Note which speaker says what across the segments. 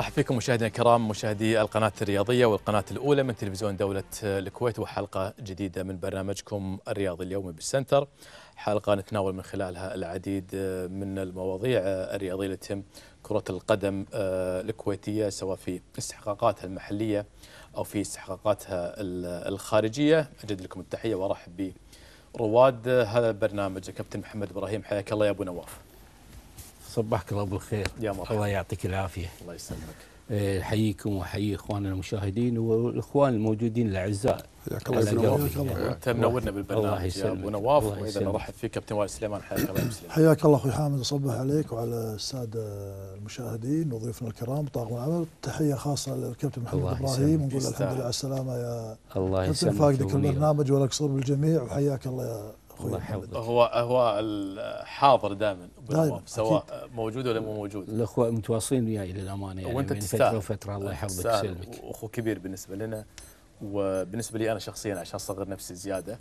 Speaker 1: ارحب فيكم مشاهدينا الكرام مشاهدي القناه الرياضيه والقناه الاولى من تلفزيون دوله الكويت وحلقه جديده من برنامجكم الرياضي اليومي بالسنتر حلقه نتناول من خلالها العديد من المواضيع الرياضيه التي تهم كره القدم آه، الكويتيه سواء في استحقاقاتها المحليه او في استحقاقاتها الخارجيه اجد لكم التحيه وارحب برواد هذا البرنامج كابتن محمد ابراهيم حياك الله يا ابو نواف
Speaker 2: صباحك الله بالخير يا مرحبا الله يعطيك العافيه الله يسلمك احييكم آه، واحيي اخواننا المشاهدين والاخوان الموجودين الاعزاء حياك
Speaker 1: الله يسلمك انت منورنا بالبرنامج الله يسلمك ابو نواف واذا نرحب فيك كابتن وائل سليمان حياك الله
Speaker 3: حياك الله اخوي حامد اصبح عليك وعلى الساده المشاهدين وضيوفنا الكرام طاقم العمل تحيه خاصه للكابتن محمد الله ابراهيم ونقول الحمد لله على السلامه يا الله يسلمك فاقدك البرنامج ولك صور بالجميع وحياك الله يا الله
Speaker 1: هو هو الحاضر دائما طيب، سواء موجود ولا مو موجود
Speaker 2: الاخوه متواصلين وياي للامانه يعني وانت من فتره وفتره الله يحفظك ويسلمك
Speaker 1: واخو كبير بالنسبه لنا وبالنسبه لي انا شخصيا عشان اصغر نفسي زياده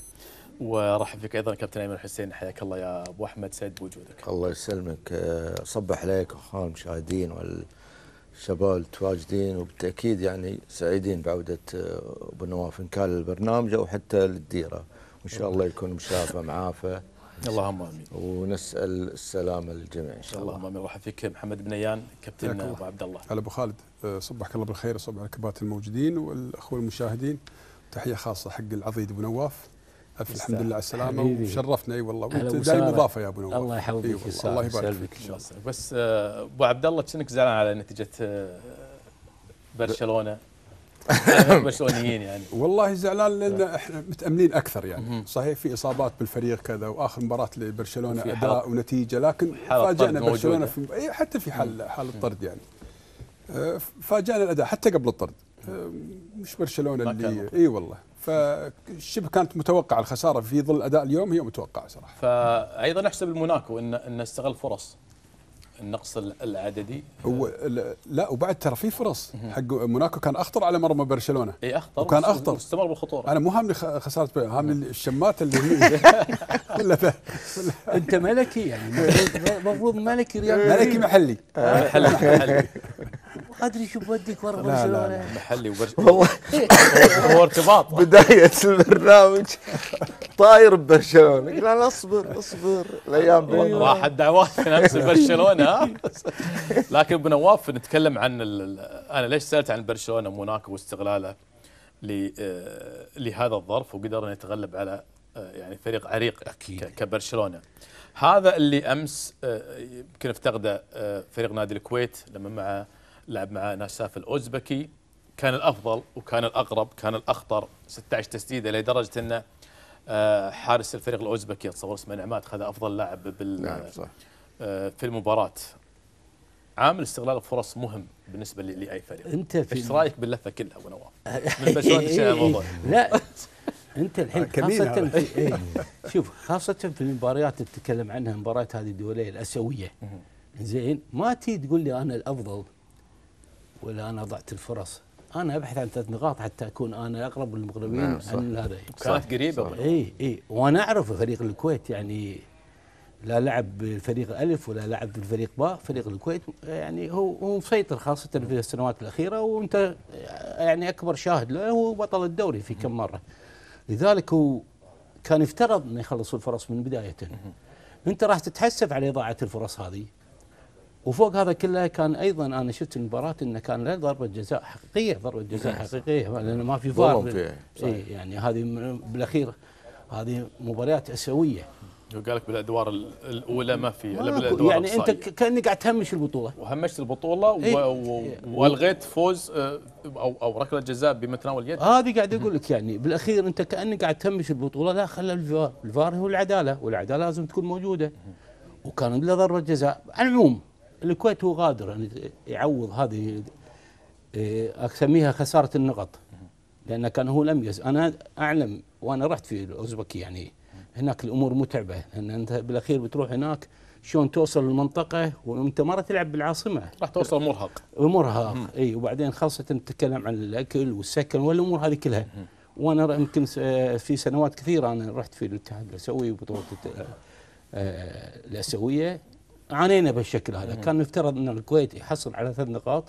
Speaker 1: وارحب فيك ايضا كابتن ايمن حسين حياك الله يا ابو احمد سعد
Speaker 4: بوجودك الله يسلمك آه، صبح عليك اخوان المشاهدين والشباب المتواجدين وبالتاكيد يعني سعيدين بعوده آه، ابو نواف ان كان للبرنامج او حتى للديره وان شاء الله يكون مشافى معافى اللهم امين ونسال
Speaker 5: السلامه للجميع ان شاء الله
Speaker 1: اللهم امين رحب فيك محمد بنيان كابتن ابو عبد الله
Speaker 5: هلا ابو خالد آه، صبحك الله بالخير وصبح الكبات الموجودين والاخوه المشاهدين تحيه خاصه حق العضيد ابو نواف الف الحمد لله على السلامه وشرفنا اي والله وانت دائما اضافه يا ابو نواف الله يحفظك أيوة الله يبارك فيك ان شاء الله
Speaker 1: بس آه، ابو عبد الله كأنك زعلان على نتيجه آه، برشلونه
Speaker 5: برشلونيين يعني والله زعلان لان احنا متاملين اكثر يعني صحيح في اصابات بالفريق كذا واخر مباراه لبرشلونه اداء ونتيجه لكن فاجانا برشلونه يعني. في م... إيه، حتى في حال حال الطرد يعني آه، فاجانا الاداء حتى قبل الطرد آه، مش برشلونه اللي اي والله فالشبه كانت متوقعه الخساره في ظل اداء اليوم هي متوقعه صراحه
Speaker 1: فايضا احسب الموناكو انه استغل فرص النقص العددي
Speaker 5: هو لا وبعد ترى في فرص حق موناكو كان اخطر على مرمى برشلونه
Speaker 1: اي اخطر وكان اخطر استمر بالخطوره
Speaker 5: انا مو هامني خساره هامني نعم. الشمات اللي هي ولا انت ملكي يعني المفروض ملكي ريال ملكي محلي آه، محلي ادري شو
Speaker 4: بوديك ورا برشلونه محلي وبرشلونه والله هو ارتباط بدايه البرنامج طاير ببرشلونه
Speaker 2: قلنا اصبر اصبر
Speaker 4: الايام بين
Speaker 1: راح الدعوات نفس برشلونه لكن ابو نواف نتكلم عن انا ليش سالت عن برشلونه موناكو واستغلاله آه، لهذا الظرف وقدر انه يتغلب على آه، يعني فريق عريق اكيد كبرشلونه هذا اللي امس آه، يمكن افتقده فريق نادي الكويت لما مع لعب مع ناساف الاوزبكي كان الافضل وكان الاقرب كان الاخطر 16 تسديده لدرجه انه آه، حارس الفريق الاوزبكي اتصور اسمه نعمات خذ افضل لاعب بال نعم صح. آه، في المباراه عامل استغلال الفرص مهم بالنسبه لاي فريق انت في ايش رايك باللفه كلها ابو نواف؟ من برشلونه الموضوع إيه، لا
Speaker 2: انت الحين آه، خاصه في ايه شوف خاصه في المباريات اللي تتكلم عنها المباريات هذه الدوليه الاسيويه زين ما تي تقول لي انا الافضل ولا انا ضعت الفرص انا ابحث عن ثلاث نقاط حتى اكون انا اقرب للمغربيين نعم عن هذا كانت قريبه اي اي إيه. وانا اعرف فريق الكويت يعني لا لعب بالفريق الف ولا لعب بالفريق باء فريق الكويت يعني هو هو مسيطر خاصه في السنوات الاخيره وانت يعني اكبر شاهد له هو بطل الدوري في كم مره لذلك هو كان يفترض انه يخلص الفرص من بدايته انت راح تتحسف على اضاعه الفرص هذه وفوق هذا كله كان ايضا انا شفت المباراه انه كان له ضربه جزاء حقيقيه ضربه جزاء نعم. حقيقيه لانه ما في فار إيه يعني هذه بالاخير هذه مباريات اسيويه
Speaker 1: وقال لك بالادوار الاولى
Speaker 2: ما في الا بالادوار يعني الصاية. انت كانك قاعد تهمش البطوله وهمشت البطوله والغيت
Speaker 1: فوز آه، او او ركله جزاء بمتناول اليد
Speaker 2: هذه قاعد اقول لك يعني بالاخير انت كانك قاعد تهمش البطوله لا خلى الفار الفار هو العداله والعداله لازم تكون موجوده وكان له ضربه جزاء على العموم الكويت هو غادر يعني يعوض هذه إيه، اسميها خساره النقط لان كان هو لم يز انا اعلم وانا رحت في الاوزبكي يعني هناك الامور متعبه لان انت بالاخير بتروح هناك شلون توصل المنطقة وانت ما راح تلعب بالعاصمة راح توصل مرهق مرهق اي وبعدين خاصة تتكلم عن الاكل والسكن والامور هذه كلها مم. وانا يمكن آه، في سنوات كثيرة انا رحت في الاتحاد الاسيوي وبطولة آه، آه، الاسيوية عانينا بالشكل هذا كان مفترض أن الكويت يحصل على ثلاث نقاط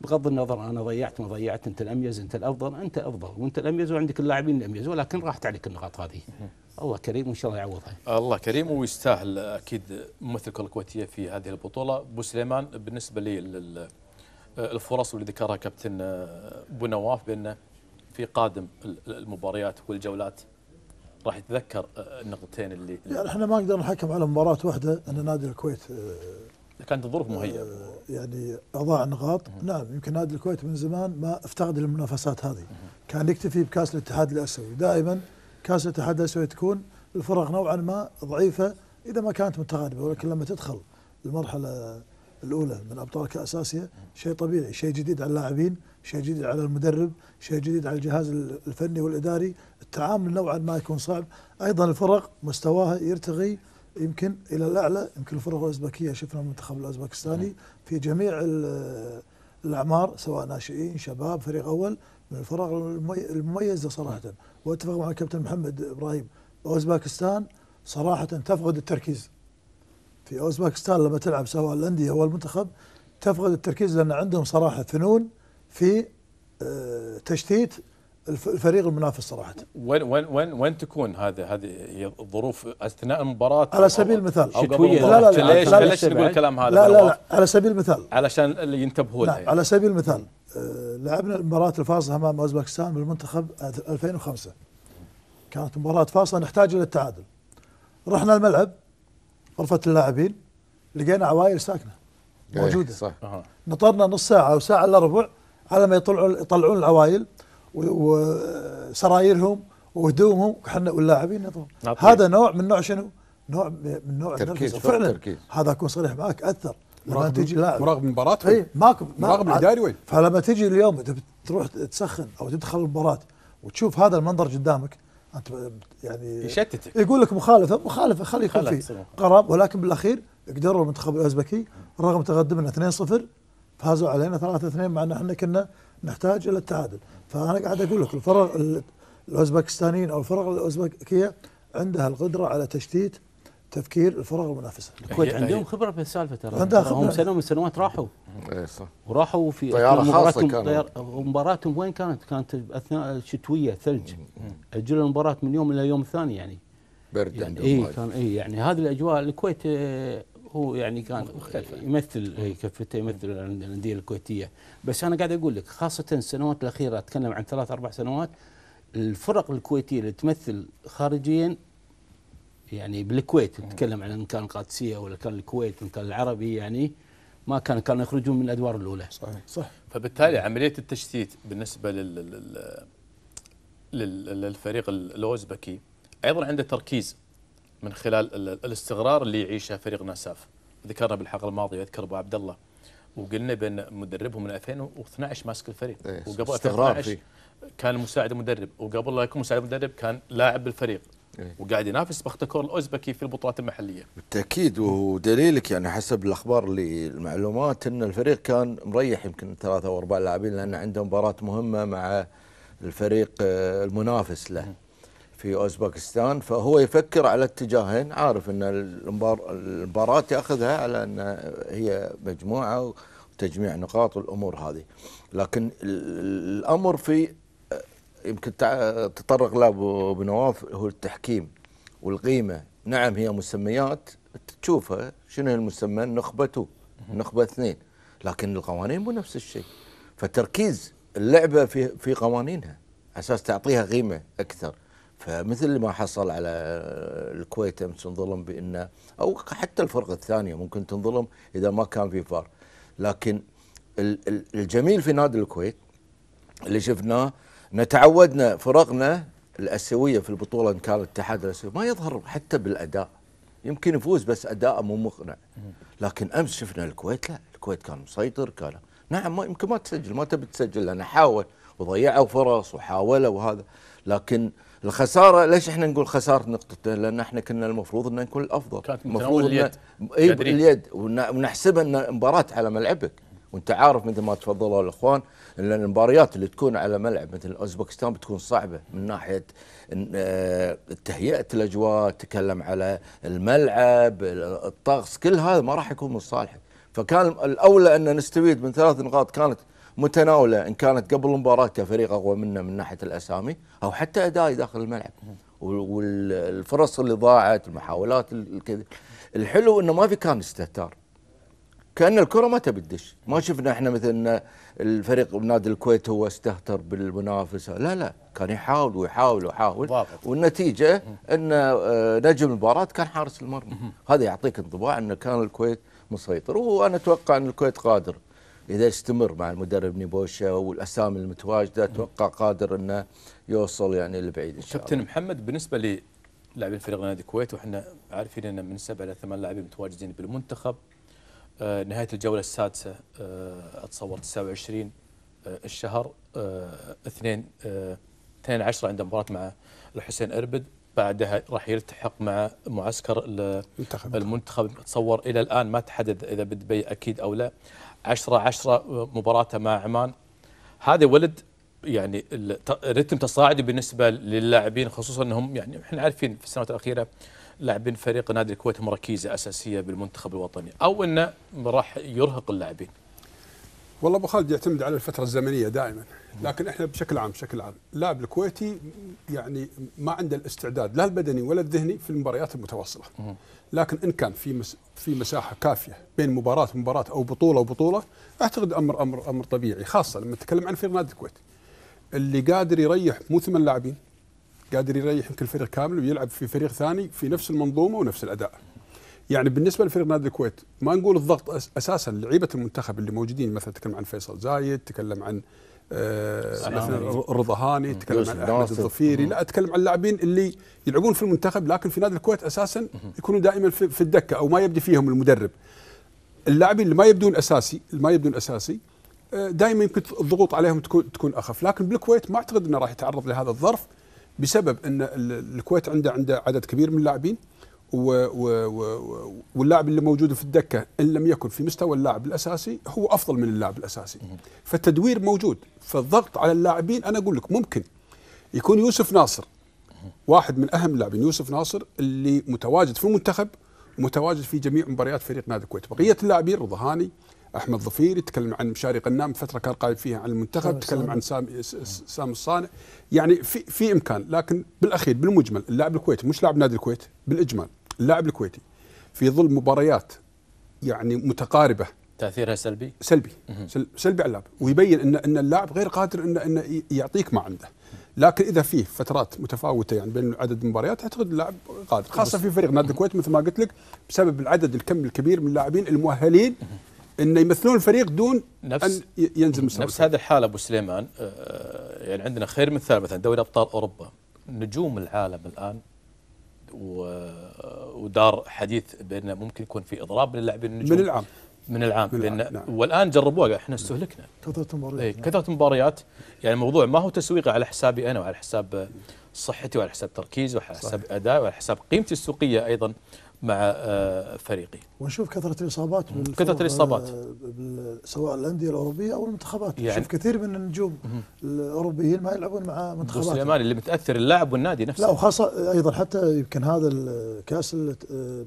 Speaker 2: بغض النظر انا ضيعت ما ضيعت انت الاميز انت الافضل انت افضل وانت الاميز وعندك اللاعبين الاميز ولكن راحت عليك النقاط هذه الله كريم وان شاء الله يعوضها
Speaker 1: الله كريم ويستاهل اكيد ممثلك الكويتيه في هذه البطوله ابو سليمان بالنسبه لي الفرص اللي ذكرها كابتن ابو نواف بانه في قادم المباريات والجولات راح يتذكر آه، آه، النقطتين اللي يعني احنا
Speaker 3: ما نقدر نحكم على مباراه واحده ان نادي الكويت آه،
Speaker 1: كانت الظروف مهيئه
Speaker 3: يعني اضاع نقاط نعم يمكن نادي الكويت من زمان ما افتقد المنافسات هذه كان يكتفي بكاس الاتحاد الاسيوي دائما كاس الاتحاد الاسيوي تكون الفرق نوعا ما ضعيفه اذا ما كانت متغالبه ولكن لما تدخل المرحله الاولى من ابطال كاس اسيا شيء طبيعي شيء جديد على اللاعبين شيء جديد على المدرب شيء جديد على الجهاز الفني والإداري التعامل نوعا ما يكون صعب أيضا الفرق مستواها يرتقي يمكن إلى الأعلى يمكن الفرق الأوزبكية شفنا المنتخب الأوزبكستاني نعم. في جميع الأعمار سواء ناشئين شباب فريق أول من الفرق المميزة صراحة نعم. واتفق مع الكابتن محمد إبراهيم أوزباكستان صراحة تفقد التركيز في أوزباكستان لما تلعب سواء الأندية أو المنتخب تفقد التركيز لأن عندهم صراحة فنون في آه، تشتيت الفريق المنافس صراحه
Speaker 1: وين وين وين وين تكون هذه هذه الظروف اثناء المباراه على سبيل المثال شتويه لا لا لا ليش ليش نقول الكلام هذا لا لا, لا
Speaker 3: على سبيل المثال
Speaker 1: علشان اللي ينتبهوا يعني. على
Speaker 3: سبيل المثال آه، لعبنا المباراه الفاصله امام اوزباكستان بالمنتخب 2005 كانت مباراه فاصله نحتاج الى التعادل رحنا الملعب غرفه اللاعبين لقينا عوائل ساكنه إيه، موجوده صح نطرنا نص ساعه او ساعه الا ربع على ما يطلعون يطلعون العوائل وسرايرهم وهدومهم وحنا واللاعبين يطلعون هذا نوع من نوع شنو؟ نوع من نوع تركيز فعلا تركيز. هذا اكون صريح معك اثر لما تجي لاعب مراقب مباراه اي ماكو مراقب الاداري وين؟ فلما تجي اليوم تروح تسخن او تدخل المباراة وتشوف هذا المنظر قدامك انت يعني يشتتك يقول لك مخالفه مخالفه خلي يكون فيه قرار ولكن بالاخير قدروا المنتخب الاوزبكي رغم تقدمنا 2-0 فازوا علينا ثلاثة اثنين مع ان احنا كنا نحتاج الى التعادل فانا قاعد اقول لك الفرق الاوزبكستانيين او الفرق الاوزبكيه عندها القدره على تشتيت تفكير الفرق المنافسه.
Speaker 2: الكويت عندهم خبره في السالفه ترى عندها خبره هم
Speaker 4: سنه
Speaker 3: من السنوات راحوا
Speaker 2: اي صح وراحوا في طياره خاصه كانت مباراتهم وين كانت؟ كانت اثناء الشتويه ثلج اجلوا المباراه من يوم الى يوم الثاني يعني
Speaker 4: برد يعني اي كان
Speaker 2: اي يعني هذه الاجواء الكويت اه هو يعني كان مختلفة. يمثل كفته يمثل الانديه الكويتيه بس انا قاعد اقول لك خاصه السنوات الاخيره اتكلم عن ثلاث اربع سنوات الفرق الكويتيه اللي تمثل خارجيا يعني بالكويت نتكلم عن ان كان القادسيه ولا كان الكويت ولا كان العربي يعني ما كان كانوا يخرجون من الادوار الاولى صحيح صح
Speaker 1: فبالتالي عمليه التشتيت بالنسبه لل... للفريق الاوزبكي ايضا عنده تركيز من خلال الاستغرار اللي يعيشه فريق نساف ذكرنا بالحلقه الماضيه اذكر ابو عبد الله وقلنا بان مدربهم من 2012 ماسك الفريق إيه وقبل 2012 كان مساعد مدرب وقبل لا يكون مساعد مدرب كان لاعب بالفريق إيه وقاعد ينافس بختكور الاوزبكي في البطولات المحليه
Speaker 4: بالتاكيد ودليلك يعني حسب الاخبار اللي المعلومات ان الفريق كان مريح يمكن ثلاثه او اربع لاعبين لان عنده مباراه مهمه مع الفريق آه، المنافس له في اوزباكستان فهو يفكر على اتجاهين عارف ان المباراه ياخذها على ان هي مجموعه وتجميع نقاط والامور هذه لكن الامر في يمكن تطرق له ابو نواف هو التحكيم والقيمه نعم هي مسميات تشوفها شنو هي المسمى النخبه 2 النخبه 2 لكن القوانين مو نفس الشيء فتركيز اللعبه في في قوانينها على اساس تعطيها قيمه اكثر فمثل ما حصل على الكويت امس انظلم بانه او حتى الفرق الثانيه ممكن تنظلم اذا ما كان في فار لكن الجميل في نادي الكويت اللي شفناه نتعودنا فرقنا الاسيويه في البطوله ان كان الاتحاد الاسيوي ما يظهر حتى بالاداء يمكن يفوز بس اداءه مو مقنع لكن امس شفنا الكويت لا الكويت كان مسيطر كان نعم ما يمكن ما تسجل ما تبي تسجل لان حاول وضيعوا فرص وحاولوا وهذا لكن الخساره ليش احنا نقول خساره نقطتين لان احنا كنا المفروض ان نكون الافضل كانت المفروض اليد اي باليد ونحسبها ان مباراه على ملعبك وانت عارف مثل ما تفضلوا الاخوان ان المباريات اللي تكون على ملعب مثل اوزبكستان بتكون صعبه من ناحيه آه، تهيئه الاجواء تكلم على الملعب الطقس كل هذا ما راح يكون من صالحك فكان الاولى ان نستفيد من ثلاث نقاط كانت متناوله ان كانت قبل المباراه كفريق اقوى منا من ناحيه الاسامي او حتى ادائي داخل الملعب والفرص اللي ضاعت المحاولات الكذا الحلو انه ما في كان استهتار كان الكره ما تبي تدش ما شفنا احنا مثل الفريق نادي الكويت هو استهتر بالمنافسه لا لا كان يحاول ويحاول ويحاول والنتيجه ان آه، نجم المباراه كان حارس المرمى هذا يعطيك انطباع انه كان الكويت مسيطر وانا اتوقع ان الكويت قادر اذا استمر مع المدرب نيبوشا والاسامي المتواجده اتوقع قادر انه يوصل يعني لبعيد ان شاء الله. كابتن
Speaker 1: محمد بالنسبه للاعبين فريق نادي الكويت واحنا عارفين ان من سبع الى ثمان لاعبين متواجدين بالمنتخب آه نهايه الجوله السادسه آه اتصور 29 آه الشهر 2 آه، اثنين 10 آه، عنده مباراه مع الحسين اربد بعدها راح يلتحق مع معسكر المنتخب المنتخب اتصور الى الان ما تحدد اذا بدبي اكيد او لا 10 10 مباراته مع عمان هذا ولد يعني رتم تصاعدي بالنسبه للاعبين خصوصا انهم يعني احنا عارفين في السنوات الاخيره لاعبين فريق نادي الكويت هم ركيزه اساسيه
Speaker 5: بالمنتخب الوطني او انه راح يرهق اللاعبين. والله ابو خالد يعتمد على الفتره الزمنيه دائما لكن احنا بشكل عام بشكل عام اللاعب الكويتي يعني ما عنده الاستعداد لا البدني ولا الذهني في المباريات المتواصله. لكن ان كان في مس في مساحه كافيه بين مباراه ومباراه او بطوله وبطوله اعتقد امر امر امر طبيعي خاصه لما نتكلم عن فريق نادي الكويت اللي قادر يريح مو ثمان لاعبين قادر يريح يمكن الفريق كامل ويلعب في فريق ثاني في نفس المنظومه ونفس الاداء. يعني بالنسبه لفريق نادي الكويت ما نقول الضغط اساسا لعيبه المنتخب اللي موجودين مثلا تكلم عن فيصل زايد تكلم عن آه، مثلا رضا هاني تكلم عن احمد الظفيري لا اتكلم عن اللاعبين اللي يلعبون في المنتخب لكن في نادي الكويت اساسا يكونوا دائما في, في الدكه او ما يبدي فيهم المدرب اللاعبين اللي ما يبدون اساسي اللي ما يبدون اساسي آه، دائما يمكن الضغوط عليهم تكون تكون اخف لكن بالكويت ما اعتقد انه راح يتعرض لهذا الظرف بسبب ان الكويت عنده عنده عدد كبير من اللاعبين و... و... و... واللاعب اللي موجود في الدكه ان لم يكن في مستوى اللاعب الاساسي هو افضل من اللاعب الاساسي فالتدوير موجود فالضغط على اللاعبين انا اقول لك ممكن يكون يوسف ناصر واحد من اهم اللاعبين يوسف ناصر اللي متواجد في المنتخب متواجد في جميع مباريات فريق نادي الكويت بقيه اللاعبين رضا هاني احمد ظفيري تكلم عن مشاري قنام فتره كان قايم فيها عن المنتخب تكلم عن سام سام الصانع يعني في في امكان لكن بالاخير بالمجمل اللاعب الكويتي مش لاعب نادي الكويت بالاجمال اللاعب الكويتي في ظل مباريات يعني متقاربه تاثيرها سلبي؟ سلبي سلبي على اللاعب ويبين ان ان اللاعب غير قادر ان ان يعطيك ما عنده لكن اذا فيه فترات متفاوته يعني بين عدد المباريات اعتقد اللاعب قادر خاصه في فريق نادي الكويت مثل ما قلت لك بسبب العدد الكم الكبير من اللاعبين المؤهلين انه يمثلون الفريق دون نفس ان ينزل مستوى نفس
Speaker 1: هذه الحاله ابو سليمان آه، يعني عندنا خير مثال مثلا دوري ابطال اوروبا نجوم العالم الان ودار حديث بان ممكن يكون في اضراب للاعبين النجوم من العام من العام, من العام. نعم. والان جربوها احنا استهلكنا كثره مباريات ايه نعم. كثره مباريات يعني الموضوع ما هو تسويقي على حسابي انا وعلى حساب صحتي وعلى حساب تركيزي وعلى حساب ادائي وعلى حساب قيمتي السوقيه ايضا مع آه، فريقه
Speaker 3: ونشوف كثره الاصابات كثره الاصابات آه، سواء الانديه الاوروبيه او المنتخبات يعني نشوف كثير من النجوم الاوروبيين ما يلعبون مع منتخبات سليمان
Speaker 1: اللي متاثر اللاعب والنادي نفسه لا وخاصه
Speaker 3: ايضا حتى يمكن هذا الكاس آه،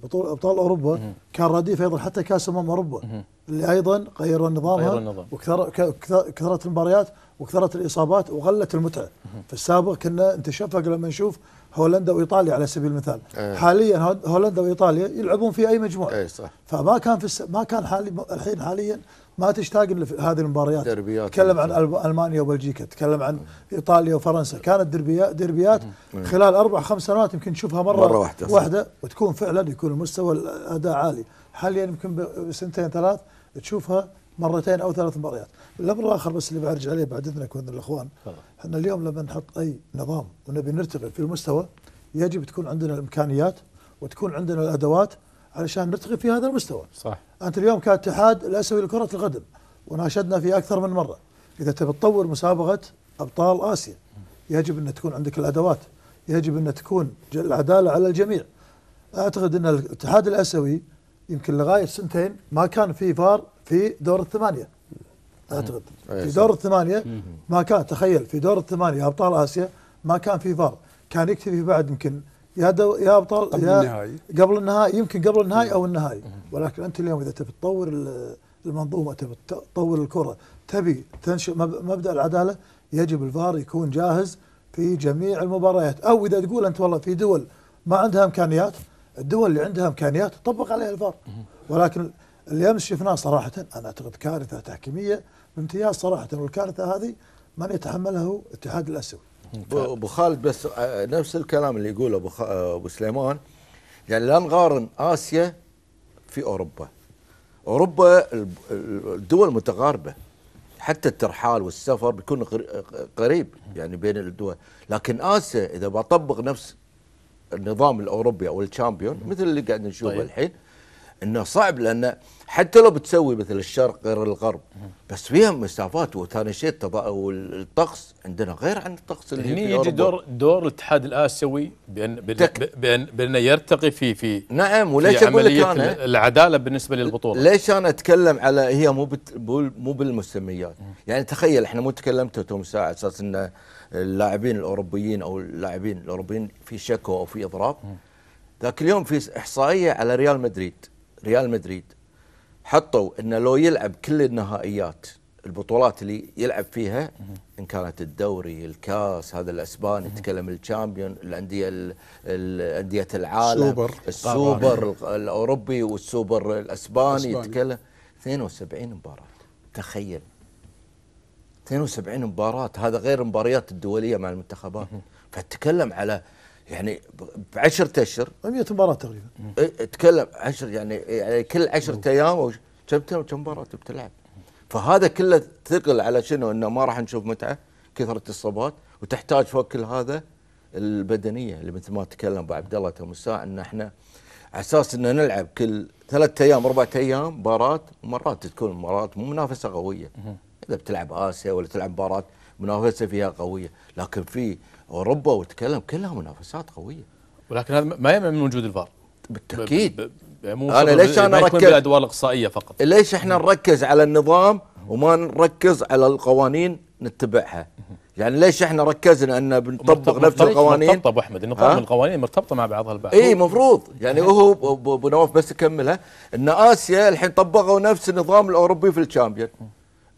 Speaker 3: بطوله ابطال اوروبا مم. كان رديف ايضا حتى كاس امم اوروبا مم. اللي ايضا غيروا النظام غير النظام وكثر المباريات وكثرت الاصابات وغلت المتعه في السابق كنا انت شفق لما نشوف هولندا وايطاليا على سبيل المثال أيه. حاليا هولندا وايطاليا يلعبون في اي مجموعه أي صح. فما كان في الس... ما كان حالي الحين حاليا ما تشتاق هذه المباريات
Speaker 4: دربيات تكلم عن إيه،
Speaker 3: المانيا وبلجيكا تكلم عن ايطاليا وفرنسا كانت دربيات دربيات خلال اربع خمس سنوات يمكن تشوفها مره, مرة واحده, واحدة وتكون فعلا يكون المستوى الاداء عالي حاليا يمكن بسنتين ثلاث تشوفها مرتين او ثلاث مباريات الامر الاخر بس اللي بعرج عليه بعد اذنك واذن الاخوان احنا اليوم لما نحط اي نظام ونبي نرتقي في المستوى يجب تكون عندنا الامكانيات وتكون عندنا الادوات علشان نرتقي في هذا المستوى صح انت اليوم كاتحاد الاسيوي لكره القدم وناشدنا في اكثر من مره اذا تبي تطور مسابقه ابطال اسيا يجب ان تكون عندك الادوات يجب ان تكون العداله على الجميع اعتقد ان الاتحاد الاسيوي يمكن لغايه سنتين ما كان في فار في دور الثمانيه اعتقد في دور الثمانيه ما كان تخيل في دور الثمانيه ابطال اسيا ما كان في فار كان يكتفي بعد يمكن يا دو يا ابطال قبل يا النهائي قبل النهائي يمكن قبل النهائي او النهائي ولكن انت اليوم اذا تبي تطور المنظومه تبي تطور الكره تبي تنشئ مبدا العداله يجب الفار يكون جاهز في جميع المباريات او اذا تقول انت والله في دول ما عندها امكانيات الدول اللي عندها امكانيات تطبق عليها الفار ولكن اللي امس شفناه صراحه انا اعتقد كارثه تحكيميه امتياز صراحه والكارثه هذه من يتحمله الاتحاد الاسيوي
Speaker 4: ابو خالد بس آه، نفس الكلام اللي يقوله ابو آه، ابو سليمان يعني لا نقارن اسيا في اوروبا اوروبا الدول متقاربه حتى الترحال والسفر بيكون قريب يعني بين الدول لكن اسيا اذا بطبق نفس النظام الاوروبي او الشامبيون مثل اللي قاعد نشوفه طيب. الحين انه صعب لان حتى لو بتسوي مثل الشرق غير الغرب بس فيها مسافات وثاني شيء والطقس عندنا غير عن الطقس اللي هنا يجي دور
Speaker 1: دور الاتحاد الاسيوي بان بان بان, بأن يرتقي في في نعم وليش في اقول لك انا العداله بالنسبه للبطوله ليش
Speaker 4: انا اتكلم على هي مو مو بالمسميات يعني تخيل احنا مو تكلمت توم ساعه اساس ان اللاعبين الاوروبيين او اللاعبين الاوروبيين في شكوى او في اضراب ذاك اليوم في احصائيه على ريال مدريد ريال مدريد حطوا انه لو يلعب كل النهائيات البطولات اللي يلعب فيها ان كانت الدوري الكاس هذا الاسباني نتكلم الشامبيون الانديه انديه العالم السوبر السوبر الاوروبي والسوبر الاسباني يتكلم 72 مباراه تخيل 72 مباراه هذا غير المباريات الدوليه مع المنتخبات فتكلم على يعني بعشرة اشهر 100 مباراه تقريبا إيه، تكلم عشر يعني يعني كل 10 ايام كم كم مباراه بتلعب فهذا كله ثقل على شنو انه ما راح نشوف متعه كثره الاصابات وتحتاج فوق كل هذا البدنيه اللي مثل ما تكلم ابو عبد الله تو الساعه ان احنا على اساس ان نلعب كل ثلاث ايام اربع ايام مباراه مرات تكون مباراه مو منافسه قويه اذا بتلعب اسيا ولا تلعب مباراه منافسه فيها قويه لكن في اوروبا وتكلم كلها منافسات قويه ولكن هذا ما يمنع من وجود الفار بالتاكيد ب... ب... ب... يعني انا ليش انا اركز بالادوار
Speaker 1: الاقصائيه فقط
Speaker 4: ليش احنا نركز على النظام وما نركز على القوانين نتبعها يعني ليش احنا ركزنا ان بنطبق نفس القوانين مرتبطه ابو احمد النظام القوانين مرتبطه مع بعضها البعض اي المفروض يعني هو ابو نواف بس اكملها ان اسيا الحين طبقوا نفس النظام الاوروبي في الشامبيون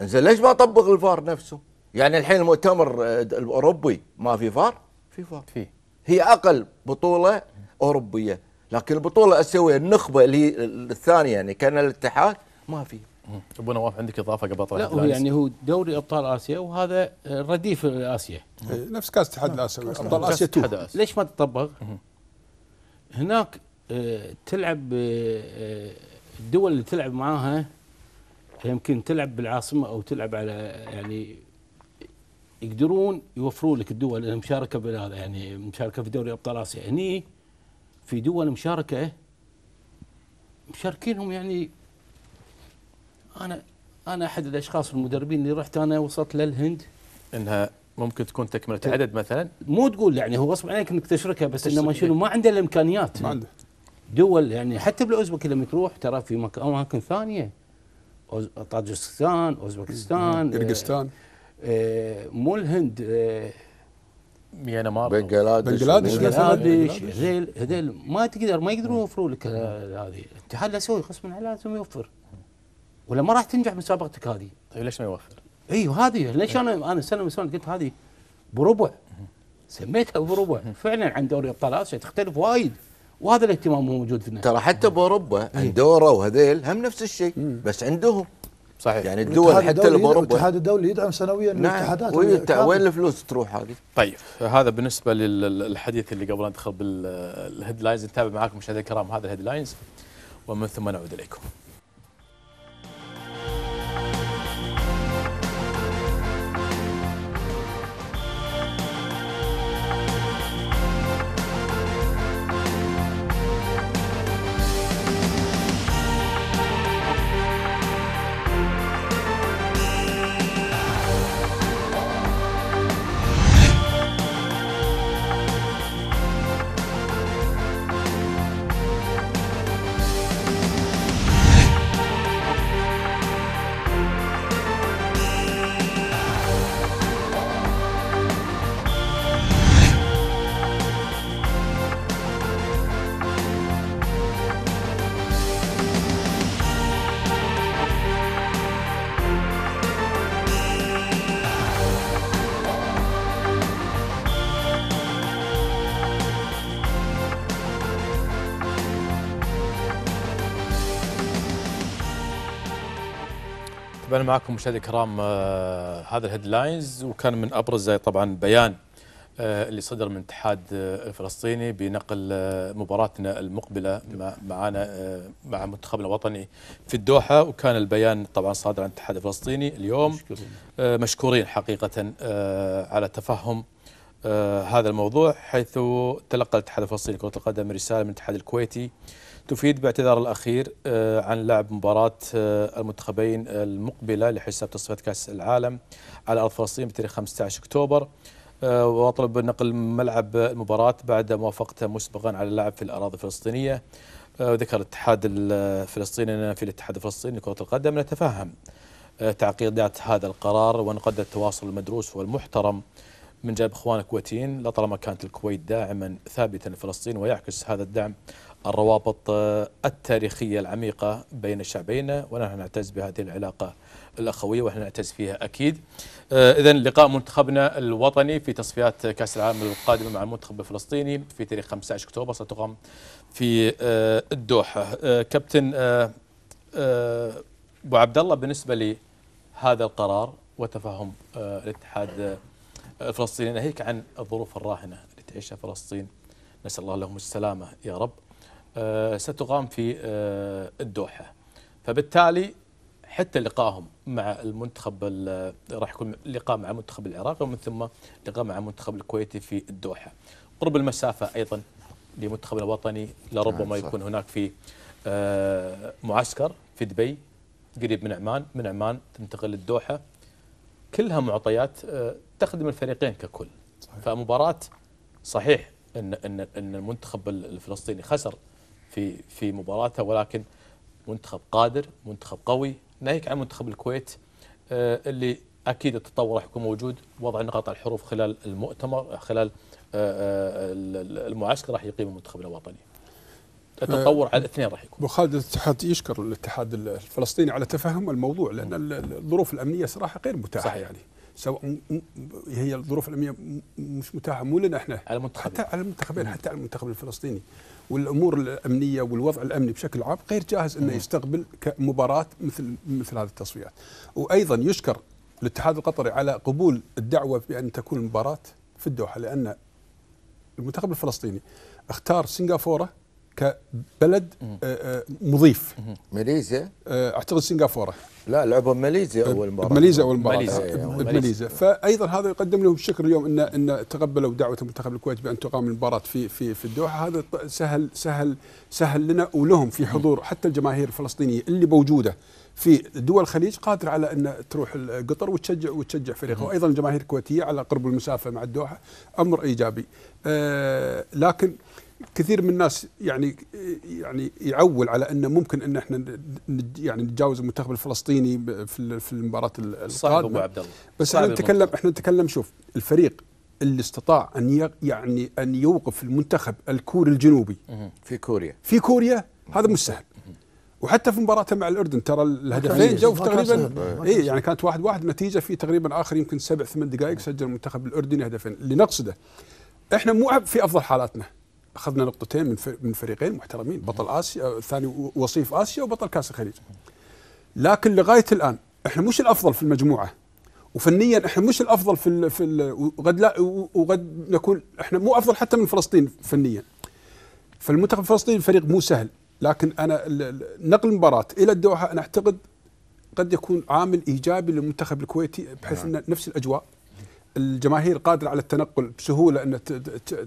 Speaker 4: زين ليش ما طبق الفار نفسه؟ يعني الحين المؤتمر آه، الاوروبي ما في فار في فار في هي اقل بطوله اوروبيه لكن البطوله الاسيويه النخبه اللي الثانيه يعني كان الاتحاد ما في ابو نواف عندك اضافه قبل طلعت لا هو يعني هو
Speaker 2: دوري ابطال اسيا وهذا رديف اسيا إيه، نفس كاس الاتحاد الاسيوي ابطال اسيا ليش ما تطبق؟ هناك آه، تلعب آه، الدول اللي تلعب معاها يمكن تلعب بالعاصمه او تلعب على يعني يقدرون يوفروا لك الدول المشاركه بهذا يعني مشاركه في دوري ابطال اسيا هني في دول مشاركه مشاركينهم يعني انا انا احد الاشخاص المدربين اللي رحت انا وصلت للهند انها ممكن تكون تكمله عدد مثلا مو تقول يعني هو غصب عليك انك تشركها بس انما شنو ما عنده الامكانيات ما عنده دول يعني حتى بالاوزبك لما تروح ترى في اماكن ثانيه طاجستان اوزبكستان كيرغستان آه، مو الهند آه، ميانمار
Speaker 4: بنجلاديش بنجلاديش
Speaker 2: هذيل هذيل ما تقدر ما يقدرون يوفروا لك هذه الاتحاد الاسيوي خصم على لازم يوفر ولا ما راح تنجح مسابقتك هذه طيب ليش ما يوفر؟ ايوه هذه ليش انا انا السنه من قلت هذه بربع سميتها بربع فعلا عن دوري
Speaker 4: ابطال اسيا تختلف وايد وهذا الاهتمام موجود في ترى حتى باوروبا اندورا إيه. وهذيل هم نفس الشيء بس عندهم صحيح يعني الدول حتى الاوروبا الاتحاد
Speaker 3: الدولي يدعم سنويا
Speaker 4: نعم الاتحادات وين الفلوس تروح هذه؟
Speaker 1: طيب هذا بالنسبه للحديث اللي قبل ندخل بالهيدلاينز نتابع معاكم مشاهدينا الكرام هذا الهيدلاينز ومن ثم نعود اليكم. طبعا معكم مشاهدي الكرام آه، هذا الهيدلاينز وكان من ابرز طبعا بيان آه، اللي صدر من الاتحاد آه، الفلسطيني بنقل مباراتنا المقبله معنا مع منتخبنا الوطني في الدوحه وكان البيان طبعا صادر عن الاتحاد الفلسطيني اليوم مشكورين, مشكورين حقيقه على تفهم هذا الموضوع حيث تلقى الاتحاد الفلسطيني لكره القدم رساله من الاتحاد الكويتي تفيد باعتذار الأخير آه، عن لعب مباراة آه، المنتخبين المقبلة لحساب تصفيات كأس العالم على أرض فلسطين بتاريخ 15 أكتوبر آه، وأطلب نقل ملعب المباراة بعد موافقته مسبقا على اللعب في الأراضي الفلسطينية ذكر الاتحاد الفلسطيني أننا في الاتحاد الفلسطيني لكرة القدم نتفهم تعقيدات هذا القرار ونقدر التواصل المدروس والمحترم من جانب اخوان الكويتيين لطالما كانت الكويت داعما ثابتا لفلسطين ويعكس هذا الدعم الروابط التاريخية العميقة بين الشعبين ونحن نعتز بهذه العلاقة الأخوية ونحن نعتز فيها أكيد آه، إذا لقاء منتخبنا الوطني في تصفيات كأس العالم القادمة مع المنتخب الفلسطيني في تاريخ 15 أكتوبر ستقام في آه، الدوحة آه، كابتن أبو عبد الله بالنسبة لهذا القرار وتفهم الاتحاد الفلسطيني ناهيك عن الظروف الراهنة اللي تعيشها فلسطين نسأل الله لهم السلامة يا رب آه، ستقام في آه، الدوحة فبالتالي حتى لقائهم مع المنتخب راح يكون لقاء مع المنتخب العراقي ومن ثم لقاء مع المنتخب الكويتي في الدوحة قرب المسافة أيضا لمنتخب الوطني لربما يكون هناك في آه، معسكر في دبي قريب من عمان من عمان تنتقل للدوحة كلها معطيات تخدم الفريقين ككل فمباراة صحيح ان ان ان المنتخب الفلسطيني خسر في في مباراته ولكن منتخب قادر منتخب قوي ناهيك عن منتخب الكويت آه، اللي اكيد التطور راح يكون موجود وضع نقاط الحروف خلال المؤتمر خلال آه، آه، المعسكر راح يقيم المنتخب الوطني
Speaker 5: التطور على الاثنين راح يكون خالد الاتحاد يشكر الاتحاد الفلسطيني على تفهم الموضوع لان الظروف الامنيه صراحه غير متاحه صحيح. يعني سواء هي الظروف الامنيه مش متاحه مو لنا احنا على المنتخبين. حتى على المنتخبين حتى على المنتخب الفلسطيني والامور الامنيه والوضع الامني بشكل عام غير جاهز انه يستقبل مباراه مثل مثل هذه التصفيات وايضا يشكر الاتحاد القطري على قبول الدعوه بان تكون المباراه في الدوحه لان المنتخب الفلسطيني اختار سنغافوره كبلد آه، آه، مضيف ماليزيا آه، اعتقد سنغافوره لا لعبوا بماليزيا اول مباراه بماليزيا اول مباراه بماليزيا فايضا هذا يقدم لهم الشكر اليوم ان ان تقبلوا دعوه منتخب الكويت بان تقام المباراه في في في الدوحه هذا سهل سهل سهل لنا ولهم في حضور حتى الجماهير الفلسطينيه اللي موجوده في دول الخليج قادر على ان تروح قطر وتشجع وتشجع فريقها وايضا الجماهير الكويتيه على قرب المسافه مع الدوحه امر ايجابي آه لكن كثير من الناس يعني يعني يعول على انه ممكن ان احنا يعني نتجاوز المنتخب الفلسطيني في في المباراه القادمه ابو عبد الله بس احنا نتكلم احنا نتكلم شوف الفريق اللي استطاع ان يعني ان يوقف المنتخب الكوري الجنوبي في كوريا في كوريا هذا مش سهل وحتى في مباراته مع الاردن ترى الهدفين جو في تقريبا اي يعني كانت واحد واحد نتيجه في تقريبا اخر يمكن سبع ثمان دقائق سجل المنتخب الاردني هدفين اللي نقصده احنا مو في افضل حالاتنا اخذنا نقطتين من من فريقين محترمين بطل اسيا آه، ثاني وصيف اسيا وبطل كاس الخليج لكن لغايه الان احنا مش الافضل في المجموعه وفنيا احنا مش الافضل في الـ في الـ وقد لا وقد نكون احنا مو افضل حتى من فلسطين فنيا فالمنتخب الفلسطيني فريق مو سهل لكن انا نقل المباراه الى الدوحه انا اعتقد قد يكون عامل ايجابي للمنتخب الكويتي بحيث نعم. ان نفس الاجواء الجماهير قادره على التنقل بسهوله ان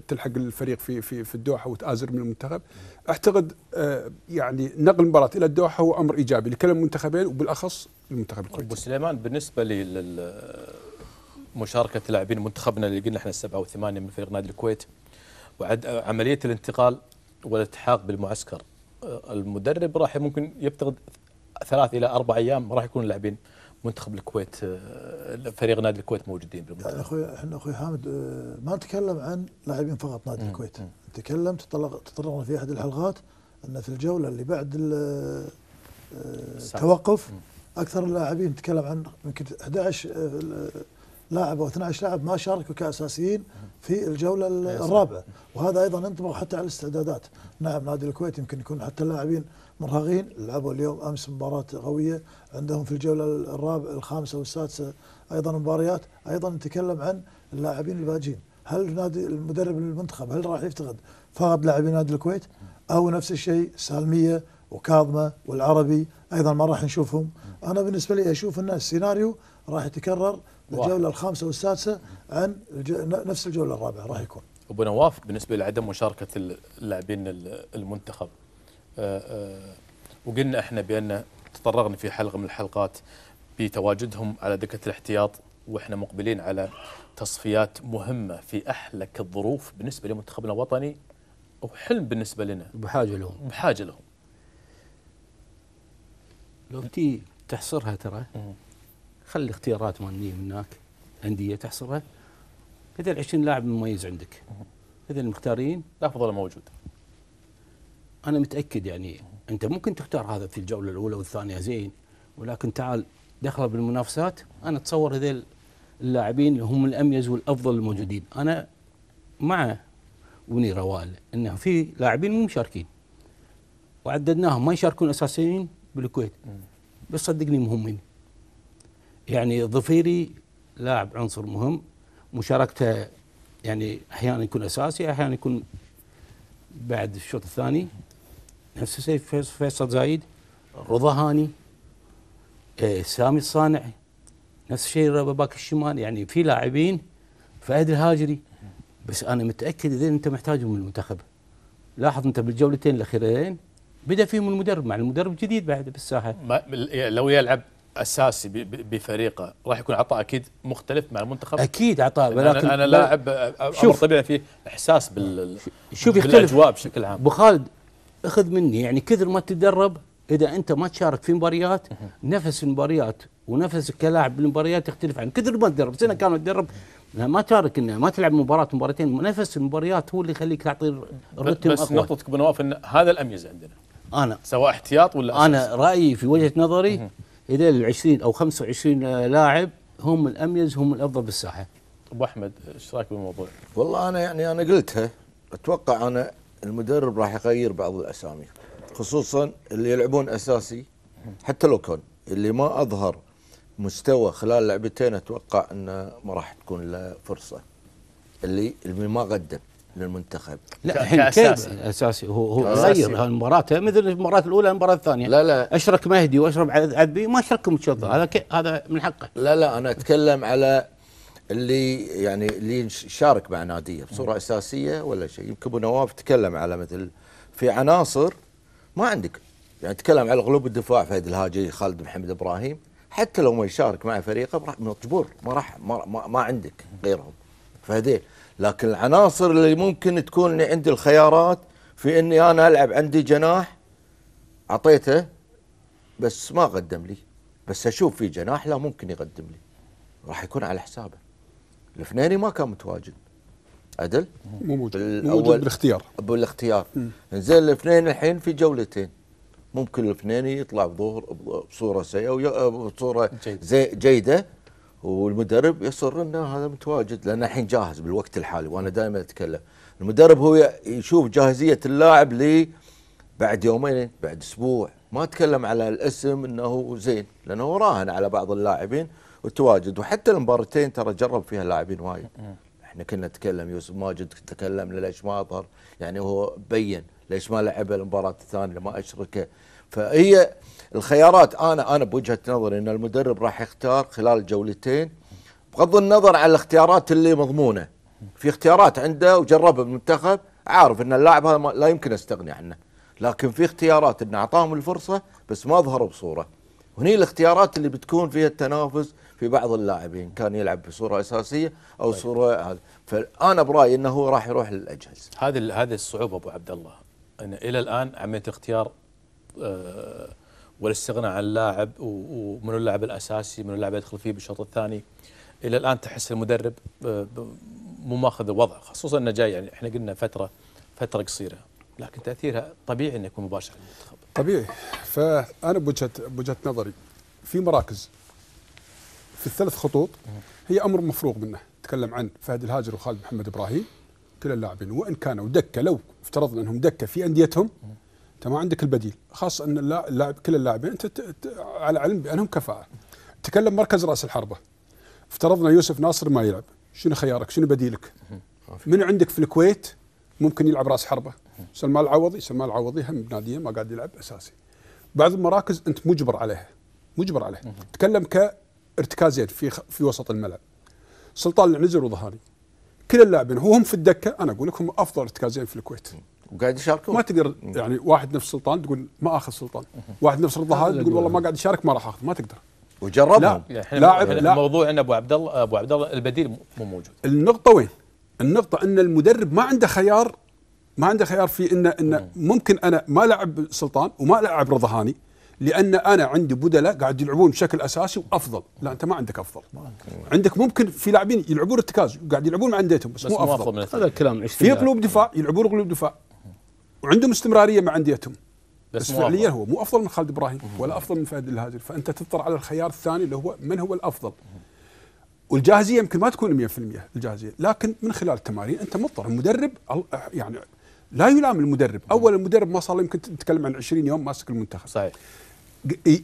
Speaker 5: تلحق الفريق في في في الدوحه وتازر من المنتخب اعتقد آه، يعني نقل المباراه الى الدوحه هو امر ايجابي لكل المنتخبين وبالاخص المنتخب الكويتي ابو
Speaker 1: سليمان بالنسبه لمشاركة مشاركة لاعبين منتخبنا اللي قلنا احنا السبعه وثمانية من فريق نادي الكويت وعد عملية الانتقال والالتحاق بالمعسكر آه، المدرب راح ممكن يفتقد ثلاث إلى أربع أيام راح يكون اللاعبين منتخب الكويت آه، فريق نادي الكويت موجودين بالمنتخب يعني
Speaker 3: اخوي احنا اخوي حامد آه، ما نتكلم عن لاعبين فقط نادي الكويت نتكلم تطرقنا في احد الحلقات ان في الجوله اللي بعد التوقف آه، اكثر اللاعبين نتكلم عن يمكن 11 لاعب او 12 لاعب ما شاركوا كاساسيين في الجوله أيوة، الرابعه وهذا ايضا ينطبق حتى على الاستعدادات نعم نادي الكويت يمكن يكون حتى اللاعبين مرهقين لعبوا اليوم امس مباراه قويه عندهم في الجوله الرابعه الخامسه والسادسه ايضا مباريات ايضا نتكلم عن اللاعبين الباجين هل نادي المدرب المنتخب هل راح يفتقد فقط لاعبين نادي الكويت او نفس الشيء سالميه وكاظمه والعربي ايضا ما راح نشوفهم انا بالنسبه لي اشوف ان السيناريو راح يتكرر الجوله الخامسه والسادسه عن نفس الجوله الرابعه راح يكون
Speaker 1: ابو نواف بالنسبه لعدم مشاركه اللاعبين المنتخب آه، آه، وقلنا احنا بان تطرقنا في حلقه من الحلقات بتواجدهم على دكه الاحتياط واحنا مقبلين على تصفيات مهمه في احلك الظروف بالنسبه لمنتخبنا الوطني
Speaker 2: وحلم بالنسبه لنا بحاجه لهم بحاجه لهم لو تي تحصرها ترى خلي اختيارات ماليه هناك انديه تحصرها هذا ال 20 لاعب مميز عندك هذا المختارين الافضل موجود انا متاكد يعني انت ممكن تختار هذا في الجوله الاولى والثانيه زين ولكن تعال دخله بالمنافسات انا اتصور هذيل اللاعبين هم الاميز والافضل الموجودين انا مع وني روال انه في لاعبين مو مشاركين وعددناهم ما يشاركون اساسيين بالكويت بس صدقني مهمين يعني ظفيري لاعب عنصر مهم مشاركته يعني احيانا يكون اساسي احيانا يكون بعد الشوط الثاني نفس السيد فيصل زايد رضا هاني إيه، سامي الصانع نفس الشيء باك الشمال يعني في لاعبين فهد الهاجري بس انا متاكد اذا انت محتاجهم من المنتخب لاحظ انت بالجولتين الاخيرين بدا فيهم المدرب مع المدرب جديد بعد
Speaker 1: بالساحه لو يلعب اساسي بفريقه راح يكون عطاء اكيد مختلف مع
Speaker 2: المنتخب اكيد عطاء ولكن انا, أنا لاعب
Speaker 1: شوف طبيعي في احساس بال شوف بالاجواء بشكل
Speaker 2: عام ابو خالد اخذ مني يعني كثر ما تدرب اذا انت ما تشارك في مباريات نفس المباريات ونفسك كلاعب بالمباريات يختلف عن كثر ما تدرب سنه كانوا تدرب ما تشارك انه ما تلعب مباراه مباراتين نفس المباريات هو اللي يخليك تعطي الرتم بس أقوى. نقطتك
Speaker 1: بنواف ان هذا الاميز عندنا انا سواء احتياط ولا أساس. انا
Speaker 2: رايي في وجهه نظري اذا ال 20 او 25 لاعب هم الاميز هم الافضل بالساحه ابو احمد ايش رايك بالموضوع؟
Speaker 4: والله انا يعني انا قلتها اتوقع انا المدرب راح يغير بعض الاسامي خصوصا اللي يلعبون اساسي حتى لو كان اللي ما اظهر مستوى خلال لعبتين اتوقع انه ما راح تكون له فرصه اللي اللي ما قدم للمنتخب لا الحين
Speaker 2: اساسي هو هو غير المباراه مثل المباراه الاولى المباراه الثانيه لا لا اشرك
Speaker 4: مهدي واشرب عذبي ما اشركهم هذا هذا من حقه لا لا انا اتكلم على اللي يعني اللي يشارك مع ناديه بصوره اساسيه ولا شيء يمكن ابو نواف تكلم على مثل في عناصر ما عندك يعني تكلم على قلوب الدفاع فهد الهاجي خالد محمد ابراهيم حتى لو ما يشارك مع فريقه مجبور ما راح ما, ما, ما عندك غيرهم فهذيل لكن العناصر اللي ممكن تكون عندي الخيارات في اني انا العب عندي جناح اعطيته بس ما قدم لي بس اشوف في جناح لا ممكن يقدم لي راح يكون على حسابه الفناني ما كان متواجد عدل مو موجود موجود بالاختيار بالاختيار زين الفناني الحين في جولتين ممكن الفناني يطلع بظهر بصوره سيئه بصوره زي جيده والمدرب يصر انه هذا متواجد لان الحين جاهز بالوقت الحالي وانا دائما اتكلم المدرب هو يشوف جاهزيه اللاعب لي بعد يومين بعد اسبوع ما اتكلم على الاسم انه زين لانه راهن على بعض اللاعبين والتواجد وحتى المباراتين ترى جرب فيها لاعبين وايد احنا كنا نتكلم يوسف ماجد تكلم ليش ما اظهر يعني هو بين ليش ما لعب المباراه الثانيه لما اشركه فهي الخيارات انا انا بوجهه نظري ان المدرب راح يختار خلال جولتين بغض النظر عن الاختيارات اللي مضمونه في اختيارات عنده وجربها بالمنتخب عارف ان اللاعب هذا لا يمكن استغني عنه لكن في اختيارات انه اعطاهم الفرصه بس ما ظهروا بصوره وهني الاختيارات اللي بتكون فيها التنافس في بعض اللاعبين كان يلعب بصوره اساسيه او طيب. صوره فانا برايي انه راح يروح للاجهزه هذه هذه الصعوبه ابو عبد الله ان
Speaker 1: الى الان عمليه
Speaker 4: اختيار آه، والاستغناء
Speaker 1: عن اللاعب ومن اللاعب الاساسي من اللاعب يدخل فيه بالشوط الثاني الى الان تحس المدرب آه، مو ماخذ الوضع خصوصا انه جاي يعني احنا قلنا فتره فتره
Speaker 5: قصيره لكن تاثيرها طبيعي انه يكون مباشر على المنتخب. طبيعي فانا بوجهه بوجهه نظري في مراكز في الثلاث خطوط هي امر مفروغ منه تكلم عن فهد الهاجر وخالد محمد ابراهيم كلا اللاعبين وان كانوا دكه لو افترضنا انهم دكه في انديتهم انت ما عندك البديل خاصه ان اللاعب كل اللاعبين انت على علم بانهم كفاءه تكلم مركز راس الحربه افترضنا يوسف ناصر ما يلعب شنو خيارك شنو بديلك من عندك في الكويت ممكن يلعب راس حربه سلمان العوضي سلمان العوضي هم بناديه ما قاعد يلعب اساسي بعض المراكز انت مجبر عليها مجبر عليها تكلم ك ارتكازين في في وسط الملعب سلطان العنزر وظهاري كل اللاعبين وهم في الدكه انا اقول لكم افضل ارتكازين في الكويت وقاعد يشاركون ما تقدر يعني واحد نفس سلطان تقول ما اخذ سلطان واحد نفس الظهاري تقول والله ما قاعد يشارك ما راح اخذ ما تقدر وجربهم لا. لاعب لا. الموضوع ان ابو عبد الله ابو عبد الله البديل مو موجود النقطه وين؟ النقطه ان المدرب ما عنده خيار ما عنده خيار في انه انه ممكن انا ما لعب سلطان وما لعب رضهاني لان انا عندي بدلاء قاعد يلعبون بشكل اساسي وافضل لا انت ما عندك افضل عندك ممكن في لاعبين يلعبون ارتكاز قاعد يلعبون مع انديتهم بس, بس مو افضل, هذا الكلام في قلوب دفاع يلعبون قلوب دفاع وعندهم استمراريه مع انديتهم بس, بس فعليا هو مو افضل من خالد ابراهيم ولا افضل من فهد الهاجر فانت تضطر على الخيار الثاني اللي هو من هو الافضل والجاهزيه يمكن ما تكون 100% الجاهزيه لكن من خلال التمارين انت مضطر المدرب يعني لا يلام المدرب اول المدرب ما صار يمكن تتكلم عن 20 يوم ماسك المنتخب صحيح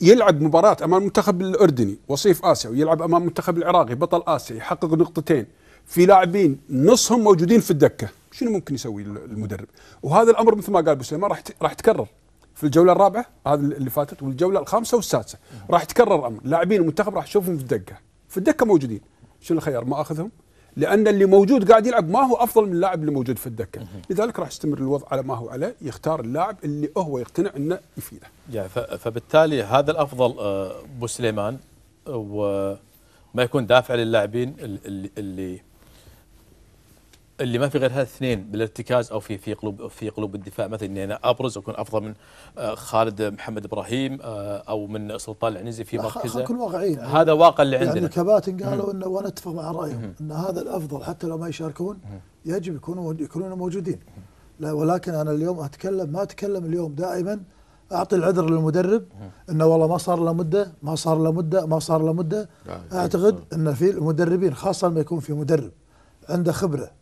Speaker 5: يلعب مباراة أمام المنتخب الأردني وصيف آسيا ويلعب أمام المنتخب العراقي بطل آسيا يحقق نقطتين في لاعبين نصهم موجودين في الدكة شنو ممكن يسوي المدرب وهذا الأمر مثل ما قال أبو سليمان راح راح يتكرر في الجولة الرابعة هذه اللي فاتت والجولة الخامسة والسادسة راح يتكرر الأمر لاعبين المنتخب راح تشوفهم في الدكة في الدكة موجودين شنو الخيار ما أخذهم لان اللي موجود قاعد يلعب ما هو افضل من اللاعب اللي موجود في الدكه لذلك راح يستمر الوضع على ما هو عليه يختار اللاعب اللي هو يقتنع انه يفيده
Speaker 1: فبالتالي هذا الافضل آه، بو سليمان وما يكون دافع للاعبين اللي, اللي اللي ما في غير هذا الاثنين بالارتكاز او في في قلوب في قلوب الدفاع مثلا اني انا ابرز واكون افضل من آه، خالد محمد ابراهيم آه، او من سلطان العنزي في مركزه نكون واقعيين هذا واقع اللي عندنا يعني
Speaker 3: الكباتن قالوا انه وانا اتفق مع رايهم ان هذا الافضل حتى لو ما يشاركون يجب يكونوا يكونون موجودين لا ولكن انا اليوم اتكلم ما اتكلم اليوم دائما اعطي العذر للمدرب انه والله ما صار له مده ما صار له مده ما صار له مده اعتقد ان في المدربين خاصه لما يكون في مدرب عنده خبره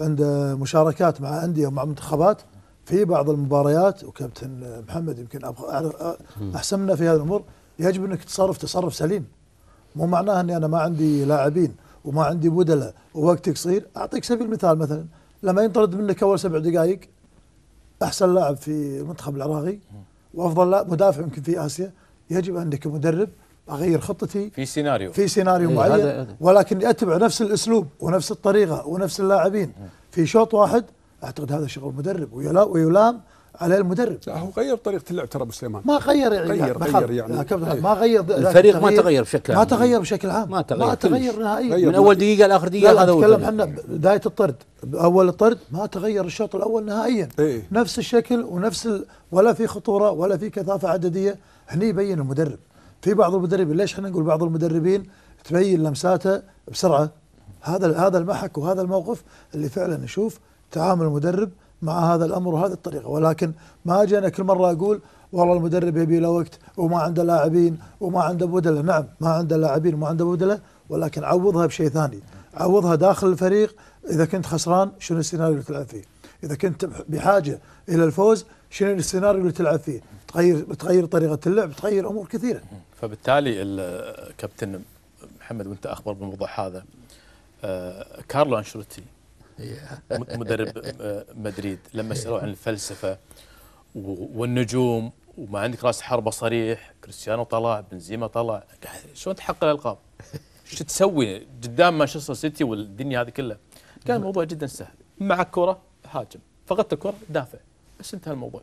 Speaker 3: عند مشاركات مع أندية ومع منتخبات في بعض المباريات وكابتن محمد يمكن أحسمنا في هذه الأمور يجب أنك تتصرف تصرف سليم مو معناه أني أنا ما عندي لاعبين وما عندي بدلة ووقتي قصير أعطيك سبيل المثال مثلا لما ينطرد منك أول سبع دقائق أحسن لاعب في المنتخب العراقي وأفضل لاعب مدافع يمكن في آسيا يجب أنك مدرب اغير خطتي
Speaker 1: في سيناريو في سيناريو إيه، معين
Speaker 3: ولكن اتبع نفس الاسلوب ونفس الطريقه ونفس اللاعبين إيه. في شوط واحد اعتقد هذا شغل مدرب ويلام على المدرب لا هو
Speaker 5: غير طريقه اللعب ترى ابو سليمان ما غير يعني غير غير
Speaker 3: يعني ما غير يعني. إيه. الفريق ما تغير بشكل عام ما تغير بشكل عام ما تغير ما تغير نهائيا من اول دقيقه لاخر دقيقه هذا هو نتكلم احنا بدايه الطرد اول الطرد ما تغير الشوط الاول نهائيا ايه؟ نفس الشكل ونفس ال... ولا في خطوره ولا في كثافه عدديه هني يبين المدرب في بعض المدربين ليش احنا نقول بعض المدربين تبين لمساته بسرعه هذا هذا المحك وهذا الموقف اللي فعلا نشوف تعامل المدرب مع هذا الامر وهذه الطريقه ولكن ما اجي انا كل مره اقول والله المدرب يبي له وقت وما عنده لاعبين وما عنده بدله نعم ما عنده لاعبين وما عنده بدله ولكن عوضها بشيء ثاني عوضها داخل الفريق اذا كنت خسران شنو السيناريو اللي تلعب فيه اذا كنت بحاجه الى الفوز شنو السيناريو اللي تلعب فيه؟ تغير بتغير طريقه اللعب، تغير امور كثيره.
Speaker 1: فبالتالي الكابتن محمد وانت اخبر بالموضوع هذا آه، كارلو انشلوتي مدرب آه، مدريد لما سالوه عن الفلسفه والنجوم وما عندك راس حربه صريح كريستيانو طلع بنزيما طلع شلون تحقق الالقاب؟ شو تسوي قدام مانشستر سيتي والدنيا هذه كلها؟ كان الموضوع جدا سهل معك كره هاجم فقدت الكرة دافع بس انتهى الموضوع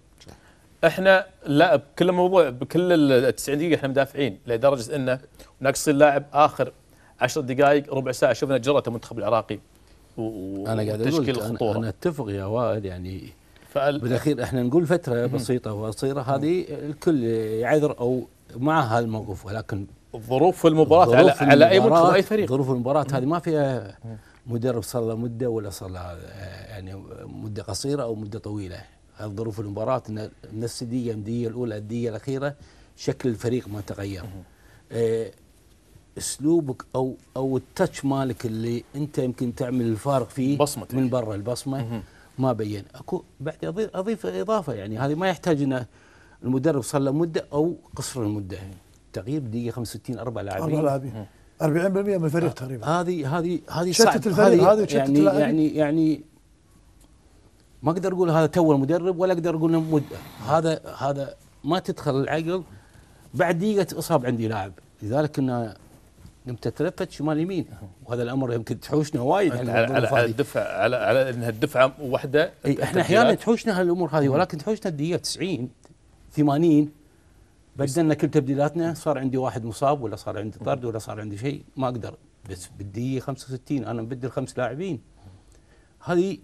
Speaker 1: احنا لا بكل موضوع بكل ال 90 دقيقه احنا مدافعين لدرجه انه ناقص اللاعب اخر 10 دقائق ربع ساعه شفنا جرأة المنتخب العراقي و انا قاعد اقول أنا,
Speaker 2: انا اتفق يا وائل يعني فال... بالاخير احنا نقول فتره بسيطه وقصيره هذه الكل يعذر او مع هالموقف ولكن ظروف المباراة على, على اي منتخب اي فريق ظروف المباراة هذه ما فيها مدرب صلى مده ولا صلى آه، يعني مده قصيره او مده طويله ظروف المباراه من السديه المديه الاولى الديه الاخيره شكل الفريق ما تغير آه، اسلوبك او او التاتش مالك اللي انت يمكن تعمل الفارق فيه بصمة يعني. من برا البصمه ما بين اكو بعد اضيف, أضيف اضافه يعني هذه ما يحتاج انه المدرب صلى مده او قصر المده تغيير دقيقه 65 اربع لاعبين اربع لاعبين
Speaker 3: 40% من الفريق آه، تقريبا
Speaker 2: هذه هذه هذه شتت الفريق هذه يعني يعني يعني ما اقدر اقول هذا تو المدرب ولا اقدر اقول مد... هذا هذا ما تدخل العقل بعد دقيقه اصاب عندي لاعب لذلك كنا قمت اتلفت شمال يمين وهذا الامر يمكن تحوشنا وايد على, على
Speaker 1: الدفع على على انها الدفعه واحده احنا احيانا
Speaker 2: تحوشنا هالامور هذه ولكن تحوشنا الدقيقه 90 80 بدلنا كل تبديلاتنا صار عندي واحد مصاب ولا صار عندي طرد ولا صار عندي شيء ما اقدر بس بدي 65 انا مبدل خمس لاعبين هذه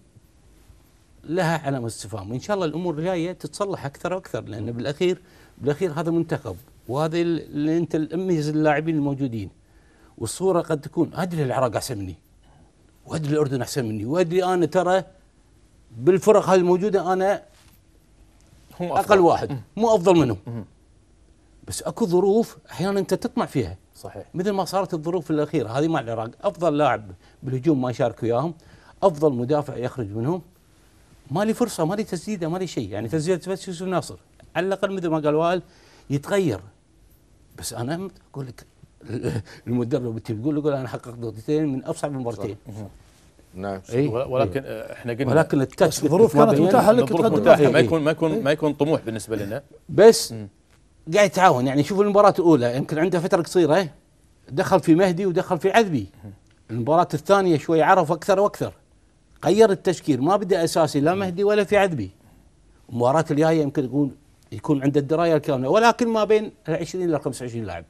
Speaker 2: لها علامه استفهام وان شاء الله الامور الجايه تتصلح اكثر واكثر لان بالاخير بالاخير هذا منتخب وهذا اللي انت اميز اللاعبين الموجودين والصوره قد تكون ادري العراق احسن مني وادري الاردن احسن مني وادري انا ترى بالفرق هذه الموجوده انا اقل واحد مو افضل منهم بس اكو ظروف احيانا انت تطمع فيها صحيح مثل ما صارت الظروف الاخيره هذه مع العراق افضل لاعب بالهجوم ما يشارك وياهم افضل مدافع يخرج منهم ما لي فرصه ما لي تسديده ما لي شيء يعني تسديده بس يوسف ناصر على الاقل مثل ما قال وائل يتغير بس انا اقول لك المدرب يقول يقول انا حققت نقطتين من اصعب المرتين نعم إيه. إيه؟ ولكن إيه؟ احنا قلنا ولكن الظروف كانت متاحه لك إيه. ما يكون ما يكون إيه. ما يكون طموح بالنسبه لنا بس قاعد يتعاون يعني شوف المباراة الأولى يمكن عنده فترة قصيرة إيه؟ دخل في مهدي ودخل في عذبي المباراة الثانية شوي عرف أكثر وأكثر غير التشكيل ما بدأ أساسي لا مهدي ولا في عذبي المباراة الجاية يمكن يكون يكون عنده الدراية الكاملة ولكن ما بين 20 إلى 25 لاعب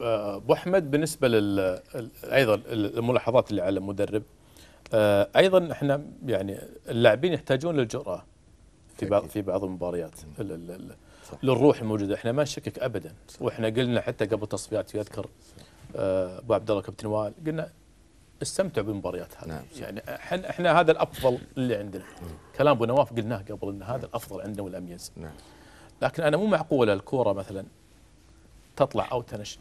Speaker 1: آه، ابو احمد بالنسبه لل ايضا الملاحظات اللي على المدرب آه، ايضا احنا يعني اللاعبين يحتاجون للجراه في بعض في بعض المباريات صح. للروح الموجوده احنا ما نشكك ابدا صح. واحنا قلنا حتى قبل تصفيات يذكر آه، ابو عبد الله كابتن وائل قلنا استمتعوا بالمباريات هذه نعم. يعني احنا احنا هذا الافضل اللي عندنا نعم. كلام ابو نواف قلناه قبل ان هذا نعم. الافضل عندنا والاميز نعم. لكن انا مو معقوله الكوره مثلا تطلع او تنش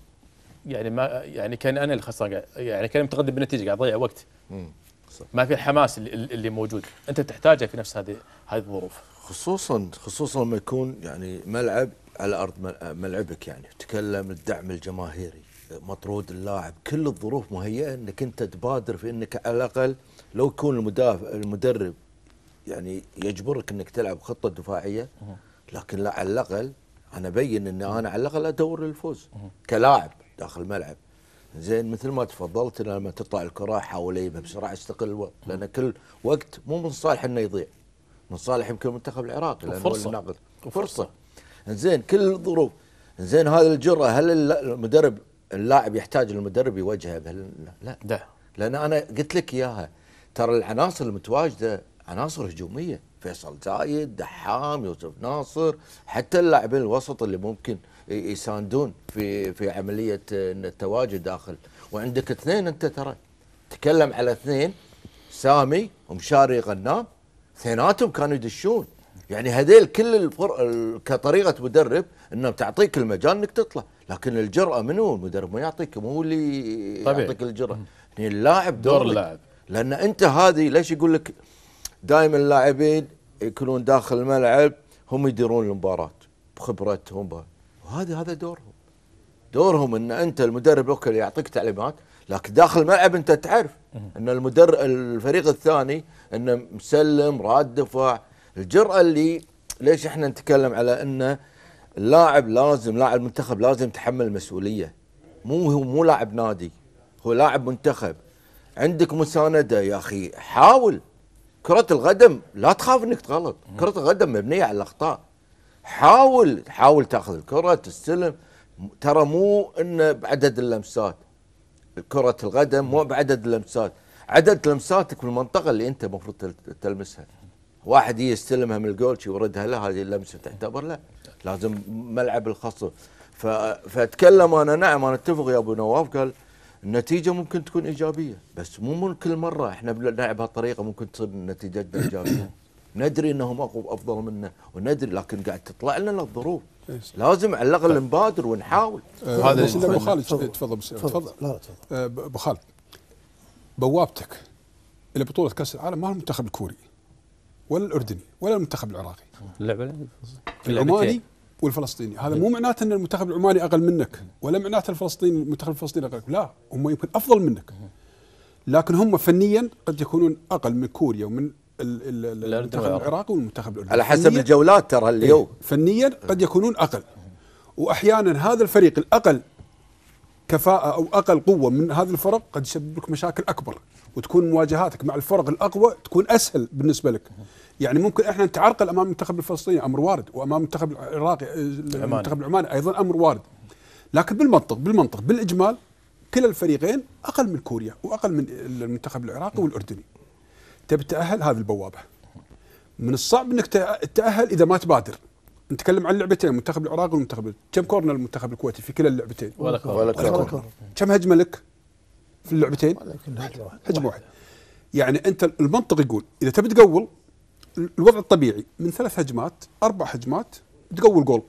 Speaker 1: يعني ما يعني كان انا اللي خسران يعني كان متقدم بالنتيجه قاعد اضيع وقت مم. صح. ما في الحماس اللي, اللي موجود انت تحتاجه في نفس هذه هذه الظروف
Speaker 4: خصوصا خصوصا لما يكون يعني ملعب على ارض ملعبك يعني تكلم الدعم الجماهيري مطرود اللاعب كل الظروف مهيئه انك انت تبادر في انك على الاقل لو يكون المدافع المدرب يعني يجبرك انك تلعب خطه دفاعيه لكن لا على الاقل انا ابين ان انا على الاقل ادور للفوز كلاعب داخل الملعب زين مثل ما تفضلت لما تطلع الكره احاول اجيبها بسرعه استقل الوقت لان كل وقت مو من صالح انه يضيع من صالح يمكن المنتخب العراقي وفرصة فرصة وفرصة زين كل الظروف زين هذه الجرأة هل المدرب اللاعب يحتاج المدرب يوجهه لا ده. لان انا قلت لك اياها ترى العناصر المتواجده عناصر هجوميه فيصل زايد دحام يوسف ناصر حتى اللاعبين الوسط اللي ممكن يساندون في في عمليه التواجد داخل وعندك اثنين انت ترى تكلم على اثنين سامي ومشاري غنام اثنيناتهم كانوا يدشون يعني هذيل كل الفرق كطريقه مدرب انه تعطيك المجال انك تطلع لكن الجراه منو المدرب ما يعطيك مو اللي يعطيك الجراه يعني اللاعب دور اللاعب لان انت هذه ليش يقول لك دائما اللاعبين يكونون داخل الملعب هم يديرون المباراه بخبرتهم وهذا هذا دورهم دورهم ان انت المدرب اوكي يعطيك تعليمات لكن داخل الملعب انت تعرف ان المدر الفريق الثاني انه مسلم راد دفاع الجراه اللي ليش احنا نتكلم على انه اللاعب لازم لاعب منتخب لازم يتحمل المسؤوليه مو هو مو لاعب نادي هو لاعب منتخب عندك مسانده يا اخي حاول كرة القدم لا تخاف انك تغلط، كرة القدم مبنية على الاخطاء. حاول حاول تاخذ الكرة تستلم ترى مو انه بعدد اللمسات، كره القدم مو بعدد اللمسات عدد لمساتك في المنطقة اللي انت المفروض تلمسها واحد يستلمها من الجولشي وردها له هذه اللمسه تعتبر لا لازم ملعب الخصم فاتكلم انا نعم انا اتفق يا ابو نواف قال النتيجة ممكن تكون إيجابية بس مو من كل مرة احنا بنلعب هالطريقة ممكن تصير نتيجتنا إيجابية ندري انهم اقوى افضل منا وندري لكن قاعد تطلع لنا الظروف لازم على الاقل طيب. نبادر ونحاول
Speaker 5: آه، هذا ابو طيب. خالد طيب. تفضل تفضل لا تفضل ابو آه، خالد بوابتك الى بطوله كاس العالم ما هو المنتخب الكوري ولا الاردني ولا المنتخب العراقي اللعبه العماني والفلسطيني هذا مو معناته ان المنتخب العماني اقل منك ولا معناته الفلسطيني المنتخب الفلسطيني اقل لا هم يمكن افضل منك لكن هم فنيا قد يكونون اقل من كوريا ومن المنتخب العراقي والمنتخب الاردني على حسب
Speaker 4: الجولات ترى اليوم إيه.
Speaker 5: فنيا قد يكونون اقل واحيانا هذا الفريق الاقل كفاءه او اقل قوه من هذه الفرق قد يسبب لك مشاكل اكبر وتكون مواجهاتك مع الفرق الاقوى تكون اسهل بالنسبه لك يعني ممكن احنا نتعرقل امام المنتخب الفلسطيني امر وارد وامام المنتخب العراقي آه، المنتخب العماني ايضا امر وارد لكن بالمنطق بالمنطق بالاجمال كلا الفريقين اقل من كوريا واقل من المنتخب العراقي والاردني تبي تتاهل هذه البوابه من الصعب انك تتاهل اذا ما تبادر نتكلم عن لعبتين منتخب العراق والمنتخب كم كورنر المنتخب الكويتي في كلا اللعبتين ولا كورنر كم هجمه لك في اللعبتين هجمه واحدة يعني انت المنطق يقول اذا تبي تقول الوضع الطبيعي من ثلاث هجمات اربع هجمات تقول جول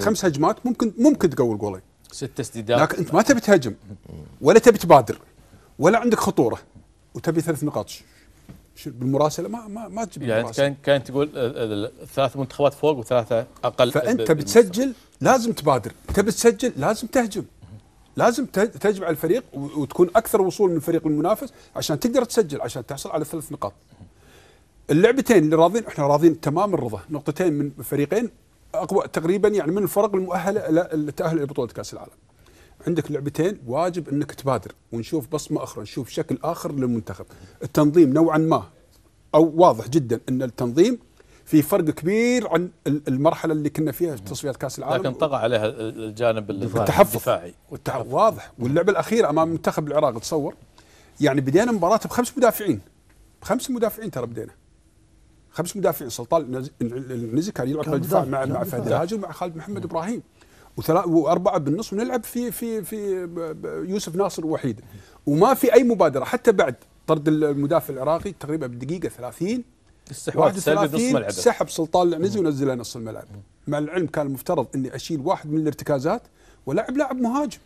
Speaker 5: خمس هجمات ممكن ممكن تقول جولين ست تسديدات لكن انت ما تبي تهاجم ولا تبي تبادر ولا عندك خطوره وتبي ثلاث نقاط بالمراسله ما ما, ما تجيب يعني
Speaker 1: كان كان تقول ثلاث منتخبات فوق وثلاثه اقل فانت
Speaker 5: بتسجل لازم تبادر تبي تسجل لازم تهجم لازم تهجم على الفريق وتكون اكثر وصول من الفريق المنافس عشان تقدر تسجل عشان تحصل على ثلاث نقاط اللعبتين اللي راضين احنا راضين تمام الرضا نقطتين من فريقين اقوى تقريبا يعني من الفرق المؤهله للتاهل لبطوله كاس العالم عندك لعبتين واجب انك تبادر ونشوف بصمه اخرى نشوف شكل اخر للمنتخب التنظيم نوعا ما او واضح جدا ان التنظيم في فرق كبير عن المرحله اللي كنا فيها في تصفيات كاس العالم لكن طغى
Speaker 1: عليها الجانب التحفظ
Speaker 5: الدفاعي والتحفظ واضح واللعبه الاخيره امام منتخب العراق تصور يعني بدينا مباراه بخمس مدافعين بخمس مدافعين ترى بدينا خمس مدافعين سلطان النزي كان يلعب الدفاع مع مع فهد الهاجر ومع خالد محمد نعم. ابراهيم واربعه بالنص ونلعب في في في يوسف ناصر وحيد وما في اي مبادره حتى بعد طرد المدافع العراقي تقريبا بالدقيقه 30 استحواذ سلبي بنص ملعب سحب سلطان العنزي ونزله نص الملعب مع العلم كان المفترض اني اشيل واحد من الارتكازات ولعب لاعب مهاجم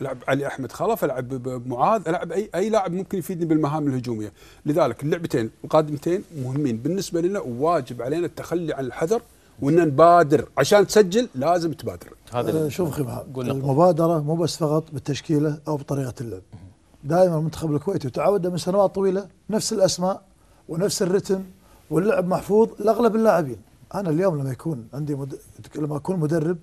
Speaker 5: العب علي احمد خلف العب معاذ العب اي اي لاعب ممكن يفيدني بالمهام الهجوميه لذلك اللعبتين القادمتين مهمين بالنسبه لنا وواجب علينا التخلي عن الحذر وان نبادر عشان تسجل لازم تبادر هذا آه، شوف خبها
Speaker 3: المبادره مو بس فقط بالتشكيله او بطريقه اللعب دائما المنتخب الكويتي وتعوده من سنوات طويله نفس الاسماء ونفس الرتم واللعب محفوظ لاغلب اللاعبين انا اليوم لما يكون عندي مد... لما اكون مدرب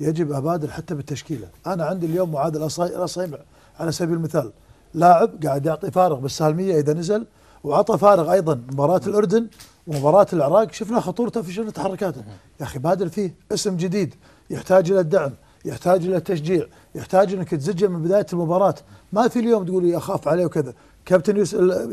Speaker 3: يجب ابادر حتى بالتشكيله انا عندي اليوم معاذ الاصيم على سبيل المثال لاعب قاعد يعطي فارغ بالسالميه اذا نزل وعطى فارغ ايضا مباراه الاردن ومباراة العراق شفنا خطورته في شنو تحركاته يا أخي بادر فيه اسم جديد يحتاج إلى الدعم يحتاج إلى التشجيع يحتاج أنك تزجه من بداية المباراة ما في اليوم تقول لي أخاف عليه وكذا كابتن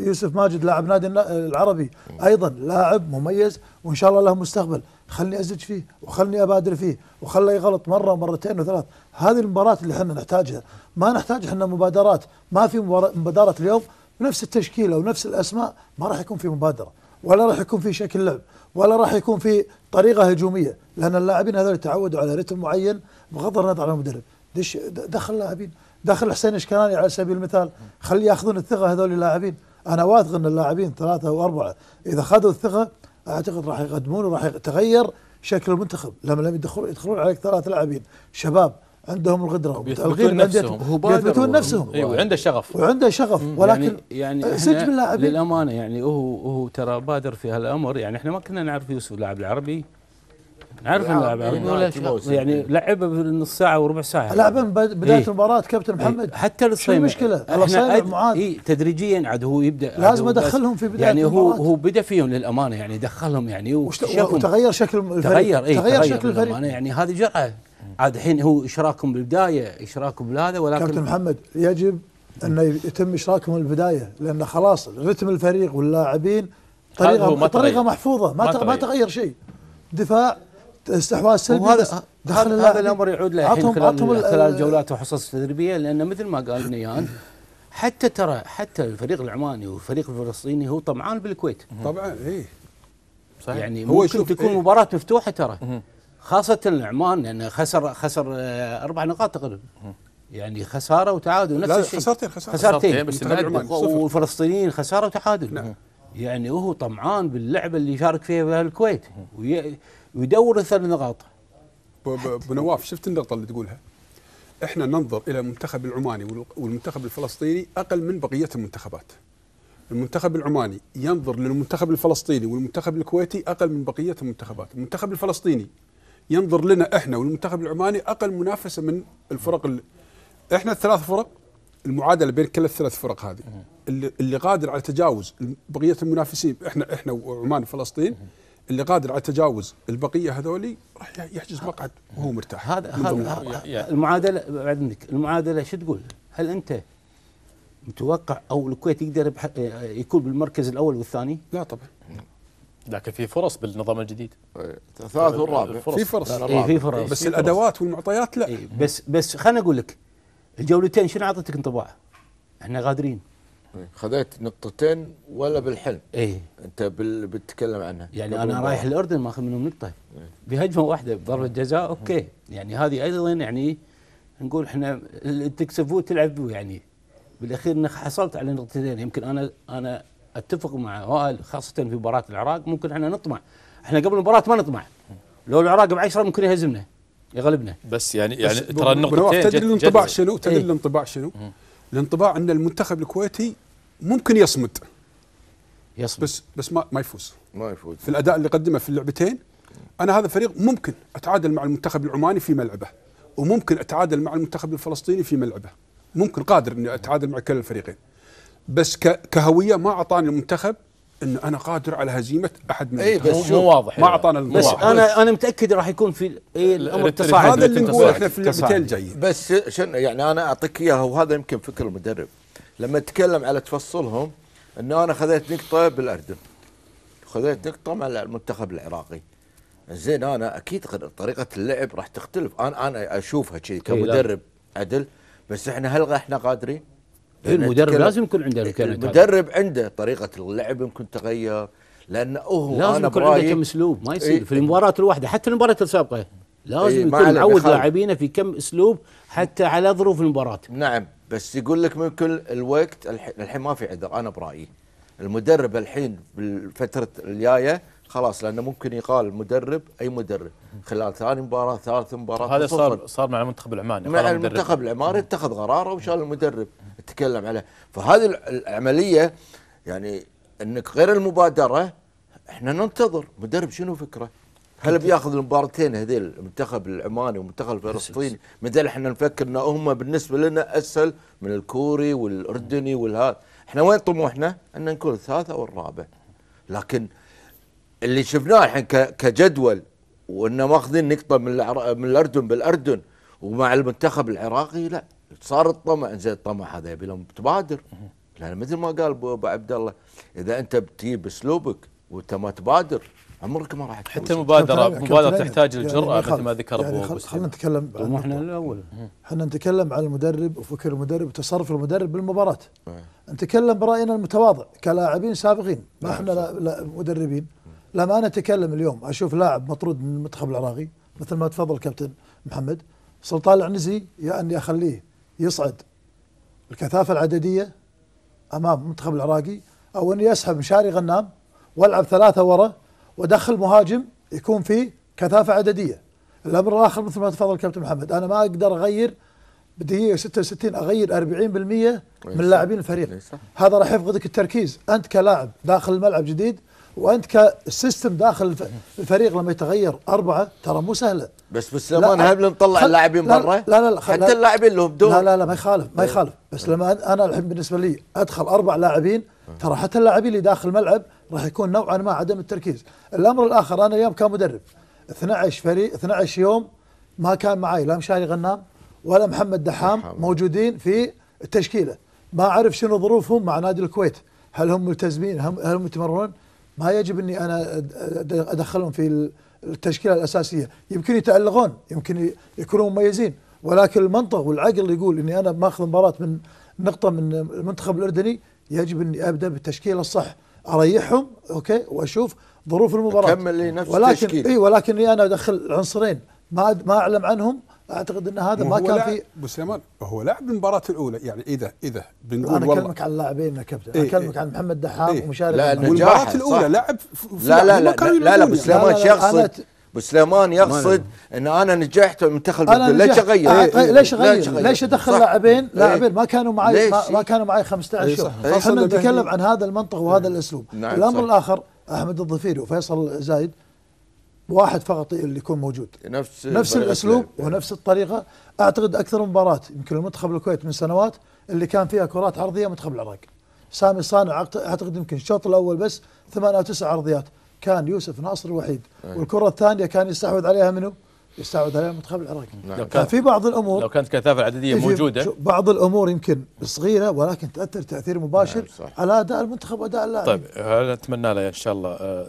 Speaker 3: يوسف ماجد لاعب نادي العربي ايضا لاعب مميز وان شاء الله له مستقبل خلني ازج فيه وخلني ابادر فيه وخله يغلط مره ومرتين وثلاث هذه المباراه اللي احنا نحتاجها ما نحتاج احنا مبادرات ما في مبادره اليوم بنفس التشكيله ونفس الاسماء ما راح يكون في مبادره ولا راح يكون في شكل لعب ولا راح يكون في طريقه هجوميه لان اللاعبين هذول تعودوا على رتم معين بغض النظر عن المدرب دش دخل لاعبين دخل حسين اشكناني على سبيل المثال خل ياخذون الثقه هذول اللاعبين انا واثق ان اللاعبين ثلاثه واربعه اذا خذوا الثقه اعتقد راح يقدمون وراح يتغير شكل المنتخب لما لم يدخلون يدخلون عليك ثلاث لاعبين شباب عندهم القدره وتلغير نفسهم يثبتون نفسهم ايوه وعنده شغف وعنده شغف يعني ولكن يعني, يعني أه، سج اللاعبين
Speaker 2: للامانه يعني هو هو ترى بادر في هالامر يعني احنا ما كنا نعرف يوسف اللاعب العربي نعرف اللاعب العربي يعني لعبه بالنص ساعه وربع ساعه لعبه من بدايه ايه
Speaker 3: المباراه كابتن إيه. محمد ايه حتى الصيمه المشكله احنا
Speaker 2: معاذ اي تدريجيا عاد هو يبدا لازم ادخلهم في بدايه يعني هو هو بدا فيهم للامانه يعني دخلهم يعني وتغير
Speaker 3: شكل الفريق تغير ايه تغير, تغير شكل الفريق
Speaker 2: يعني هذه جرأه عاد الحين هو اشراكهم بالبدايه
Speaker 3: اشراكهم بهذا ولكن كابتن محمد يجب انه يتم اشراكهم بالبدايه لان خلاص رتم الفريق واللاعبين طريقه طريقه محفوظه ما تغير. ما تغير شيء دفاع استحواذ سلبي هذا دخل هذا الامر يعود له الحين خلال, خلال
Speaker 2: الجولات وحصص تدريبيه لان مثل ما قال نيان حتى ترى حتى الفريق العماني والفريق الفلسطيني هو طمعان بالكويت طبعا اي صحيح يعني هو ممكن تكون إيه؟ مباراه مفتوحه ترى خاصة العمان لأنه خسر خسر آه، أربع نقاط تقريبا يعني خسارة وتعادل نفس الشيء خسارتين خسارتين, خسارتين, خسارتين بس والفلسطينيين خسارة وتعادل نعم. يعني هو طمعان باللعبة اللي شارك فيها في الكويت
Speaker 5: ويدور الثلاث نقاط بنواف شفت النقطة اللي تقولها احنا ننظر الى المنتخب العماني والمنتخب الفلسطيني اقل من بقيه المنتخبات. المنتخب العماني ينظر للمنتخب الفلسطيني والمنتخب الكويتي اقل من بقيه المنتخبات، المنتخب الفلسطيني ينظر لنا احنا والمنتخب العماني اقل منافسه من الفرق اللي احنا الثلاث فرق المعادله بين كل الثلاث فرق هذه اللي, اللي قادر على تجاوز بقيه المنافسين احنا احنا وعمان وفلسطين اللي قادر على تجاوز البقيه هذولي راح يحجز مقعد وهو مرتاح هذا هذا المعادله
Speaker 2: بعد منك المعادله شو تقول؟ هل انت متوقع او الكويت يقدر يكون بالمركز الاول والثاني؟ لا طبعا
Speaker 1: لكن في فرص بالنظام الجديد
Speaker 4: الثالث إيه، والرابع في فرص إيه في فرص بس الادوات
Speaker 2: والمعطيات لا إيه بس بس خليني اقول لك الجولتين شنو اعطتك انطباع؟ احنا غادرين
Speaker 4: إيه، خذيت نقطتين ولا بالحلم اي انت بال... بتتكلم عنها يعني انا رايح
Speaker 2: الاردن ماخذ منهم نقطه إيه؟ بهجمه واحده بضربه جزاء اوكي يعني هذه ايضا يعني نقول احنا تكسبوه تلعبوا يعني بالاخير انك حصلت على نقطتين يمكن انا انا اتفق مع وائل خاصه في مباراه العراق ممكن احنا نطمع احنا قبل المباراه ما نطمع لو العراق 10 ممكن يهزمنا يغلبنا بس يعني يعني بس ترى النقطتين تدري
Speaker 5: الانطباع شنو إيه. تدري الانطباع شنو الانطباع ان المنتخب الكويتي ممكن يصمد يصمد بس بس ما ما يفوز ما يفوز في الاداء اللي قدمه في اللعبتين انا هذا فريق ممكن اتعادل مع المنتخب العماني في ملعبه وممكن اتعادل مع المنتخب الفلسطيني في ملعبه ممكن قادر اني اتعادل مع كلا الفريقين بس كهويه ما اعطاني المنتخب ان انا قادر على هزيمه احد من اي بس مو واضح ما يعني. اعطانا بس انا انا متاكد راح يكون في إيه, إيه، الامر تصاعد هذا اللي نقول احنا في اللعبتين الجايه بس
Speaker 4: شنو يعني انا اعطيك اياها وهذا يمكن فكر المدرب لما تكلم على تفصلهم ان انا خذيت نقطه بالاردن خذيت نقطه مع المنتخب العراقي زين انا اكيد طريقه اللعب راح تختلف انا انا اشوفها كذي إيه، كمدرب عدل بس احنا هل احنا قادرين؟
Speaker 2: إيه، المدرب لازم يكون عنده الامكانيات إيه، المدرب
Speaker 4: عنده طريقه اللعب يمكن تغير لانه هو لازم أنا يكون عنده كم اسلوب ما يصير إيه في
Speaker 2: المباراه الواحده حتى المباراه السابقه لازم إيه يكون يعود لاعبينه
Speaker 4: في كم اسلوب حتى
Speaker 2: على ظروف المباراه
Speaker 4: نعم بس يقول لك من كل الوقت الحين ما في عذر انا برايي المدرب الحين بالفتره الجايه خلاص لانه ممكن يقال مدرب اي مدرب خلال ثاني مباراه ثالث مباراه هذا صار
Speaker 1: صار مع المنتخب
Speaker 4: العماني مع المنتخب العماني اتخذ قراره وشال المدرب تتكلم عليه فهذه العمليه يعني انك غير المبادره احنا ننتظر مدرب شنو فكره هل بياخذ المباراتين هذيل المنتخب العماني والمنتخب الفلسطيني ذلك احنا نفكر ان هم بالنسبه لنا اسهل من الكوري والاردني والهذا احنا وين طموحنا ان نكون الثالث او الرابع لكن اللي شفناه الحين كجدول وانه ماخذين نقطه من من الاردن بالاردن ومع المنتخب العراقي لا صار الطمع زين الطمع هذا يبي لهم تبادر لان مثل ما قال ابو عبد الله اذا انت بتجيب باسلوبك وانت ما تبادر عمرك ما راح حتى المبادره المبادره تحتاج يعني الجراه مثل ما ذكر يعني ابو يعني
Speaker 3: خلينا نتكلم احنا الاول احنا نتكلم عن المدرب وفكر المدرب وتصرف المدرب بالمباراه نعم. نتكلم براينا المتواضع كلاعبين سابقين ما نعم. احنا لا لا مدربين لما انا اتكلم اليوم اشوف لاعب مطرود من المنتخب العراقي مثل ما تفضل كابتن محمد سلطان العنزي يا اني اخليه يصعد الكثافة العددية أمام المنتخب العراقي أو أن يسحب مشاري غنام والعب ثلاثة ورا ودخل مهاجم يكون فيه كثافة عددية الأمر الآخر مثل ما تفضل كابتن محمد أنا ما أقدر أغير بدقيقة 66 أغير 40% من لاعبين الفريق إيه، هذا راح يفقدك التركيز أنت كلاعب داخل الملعب جديد وانت كسيستم داخل الفريق لما يتغير اربعه ترى مو سهله
Speaker 4: بس بالزمان هل نطلع اللاعبين برا؟ لا لا لا حتى اللاعبين
Speaker 3: لهم دور لا لا لا ما يخالف ما إيه. يخالف بس لما انا الحين بالنسبه لي ادخل اربع لاعبين ترى حتى اللاعبين اللي داخل الملعب راح يكون نوعا ما عدم التركيز، الامر الاخر انا اليوم كمدرب 12 فريق 12 يوم ما كان معي لا مشاري غنام ولا محمد دحام موجودين في التشكيله، ما اعرف شنو ظروفهم مع نادي الكويت، هل هم ملتزمين؟ هل هم يتمرنون؟ ما يجب اني انا ادخلهم في التشكيله الاساسيه يمكن يتالقون يمكن يكونون مميزين ولكن المنطق والعقل يقول اني انا ماخذ مباراه من نقطه من المنتخب الاردني يجب اني ابدا بالتشكيله الصح اريحهم اوكي واشوف ظروف المباراه كمل نفس ولكن اي ولكن انا ادخل عنصرين ما ما اعلم عنهم اعتقد ان هذا ما كان في
Speaker 5: ابو سليمان هو لاعب المباراه الاولى يعني اذا اذا بنقول انا اكلمك
Speaker 3: عن اللاعبين يا كابتن انا إيه، اكلمك إيه. عن محمد دحام إيه ومشارك لا المباراه الاولى لاعب لا لا لا لا لا ابو سليمان يقصد
Speaker 4: ابو سليمان يقصد ان انا نجحت منتخب ليش إيه، اغير؟ ليش اغير؟ ليش ادخل لاعبين لاعبين ما كانوا معي ما
Speaker 3: كانوا معي 15 يوم احنا نتكلم عن هذا المنطق وهذا الاسلوب نعم، الامر الاخر احمد الظفيري وفيصل زايد واحد فقط اللي يكون موجود
Speaker 4: نفس نفس الاسلوب يعني.
Speaker 3: ونفس الطريقه اعتقد اكثر مباراه يمكن المنتخب الكويت من سنوات اللي كان فيها كرات عرضيه منتخب العراق سامي صانع اعتقد يمكن الشوط الاول بس ثمان او تسع عرضيات كان يوسف ناصر الوحيد أيه. والكره الثانيه كان يستحوذ عليها منه يستحوذ عليها المنتخب العراقي نعم. كان في بعض الامور لو كانت كثافه العدديه موجوده بعض الامور يمكن صغيره ولكن تاثر تاثير مباشر نعم على اداء المنتخب واداء اللاعب طيب
Speaker 1: نتمنى له ان شاء الله آه،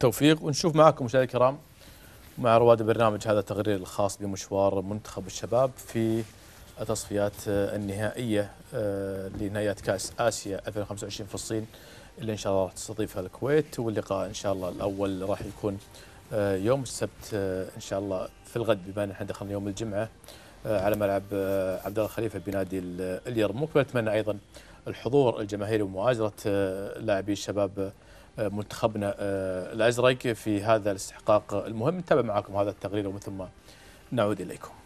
Speaker 1: التوفيق ونشوف معكم مشاهدينا الكرام مع رواد برنامج هذا التقرير الخاص بمشوار منتخب الشباب في التصفيات النهائية آه، لنهائيات كأس آسيا 2025 في الصين اللي إن شاء الله راح تستضيفها الكويت واللقاء إن شاء الله الأول راح يكون آه، يوم السبت آه، إن شاء الله في الغد بما أن احنا دخلنا يوم الجمعة على ملعب عبد الله خليفة بنادي اليرموك ونتمنى أيضا الحضور الجماهيري ومؤازرة لاعبي الشباب منتخبنا آه، الازرق في هذا الاستحقاق المهم نتابع معكم هذا التقرير ومن ثم نعود اليكم.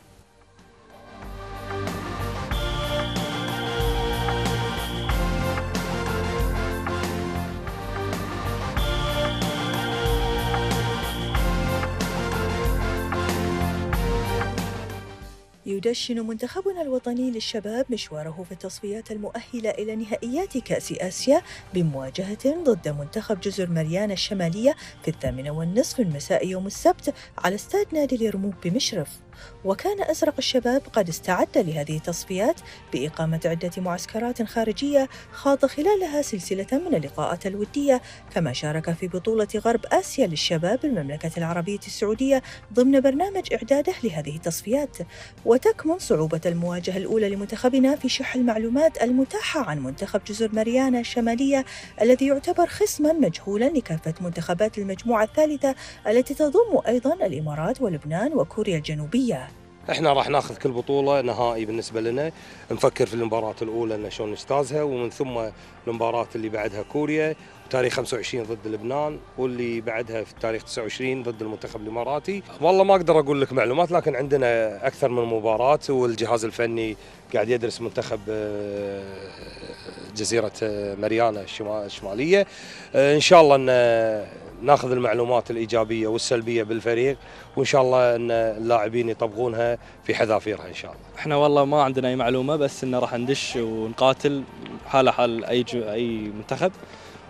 Speaker 6: يدشن منتخبنا الوطني للشباب مشواره في التصفيات المؤهلة إلى نهائيات كأس آسيا بمواجهة ضد منتخب جزر مريانا الشمالية في الثامنة والنصف مساء يوم السبت على استاد نادي اليرموك بمشرف وكان أزرق الشباب قد استعد لهذه التصفيات بإقامة عدة معسكرات خارجية خاض خلالها سلسلة من اللقاءات الودية كما شارك في بطولة غرب آسيا للشباب المملكة العربية السعودية ضمن برنامج إعداده لهذه التصفيات وتكمن صعوبة المواجهة الأولى لمنتخبنا في شح المعلومات المتاحة عن منتخب جزر ماريانا الشمالية الذي يعتبر خصما مجهولا لكافة منتخبات المجموعة الثالثة التي تضم أيضا الإمارات ولبنان وكوريا الجنوبية الأندية
Speaker 2: احنا راح ناخذ كل بطوله نهائي بالنسبه لنا نفكر في المباراه الاولى ان شلون نجتازها ومن ثم المباراه اللي بعدها كوريا تاريخ 25 ضد لبنان واللي بعدها في تاريخ 29 ضد المنتخب الاماراتي والله ما اقدر اقول لك معلومات لكن عندنا اكثر من مباراه والجهاز الفني قاعد يدرس منتخب آه، جزيره آه، مريانا الشماليه آه، ان شاء الله ان ناخذ المعلومات الايجابيه والسلبيه بالفريق وان شاء الله ان اللاعبين يطبقونها في حذافيرها ان شاء الله.
Speaker 6: احنا والله ما عندنا اي معلومه بس ان راح ندش ونقاتل حاله حال اي اي منتخب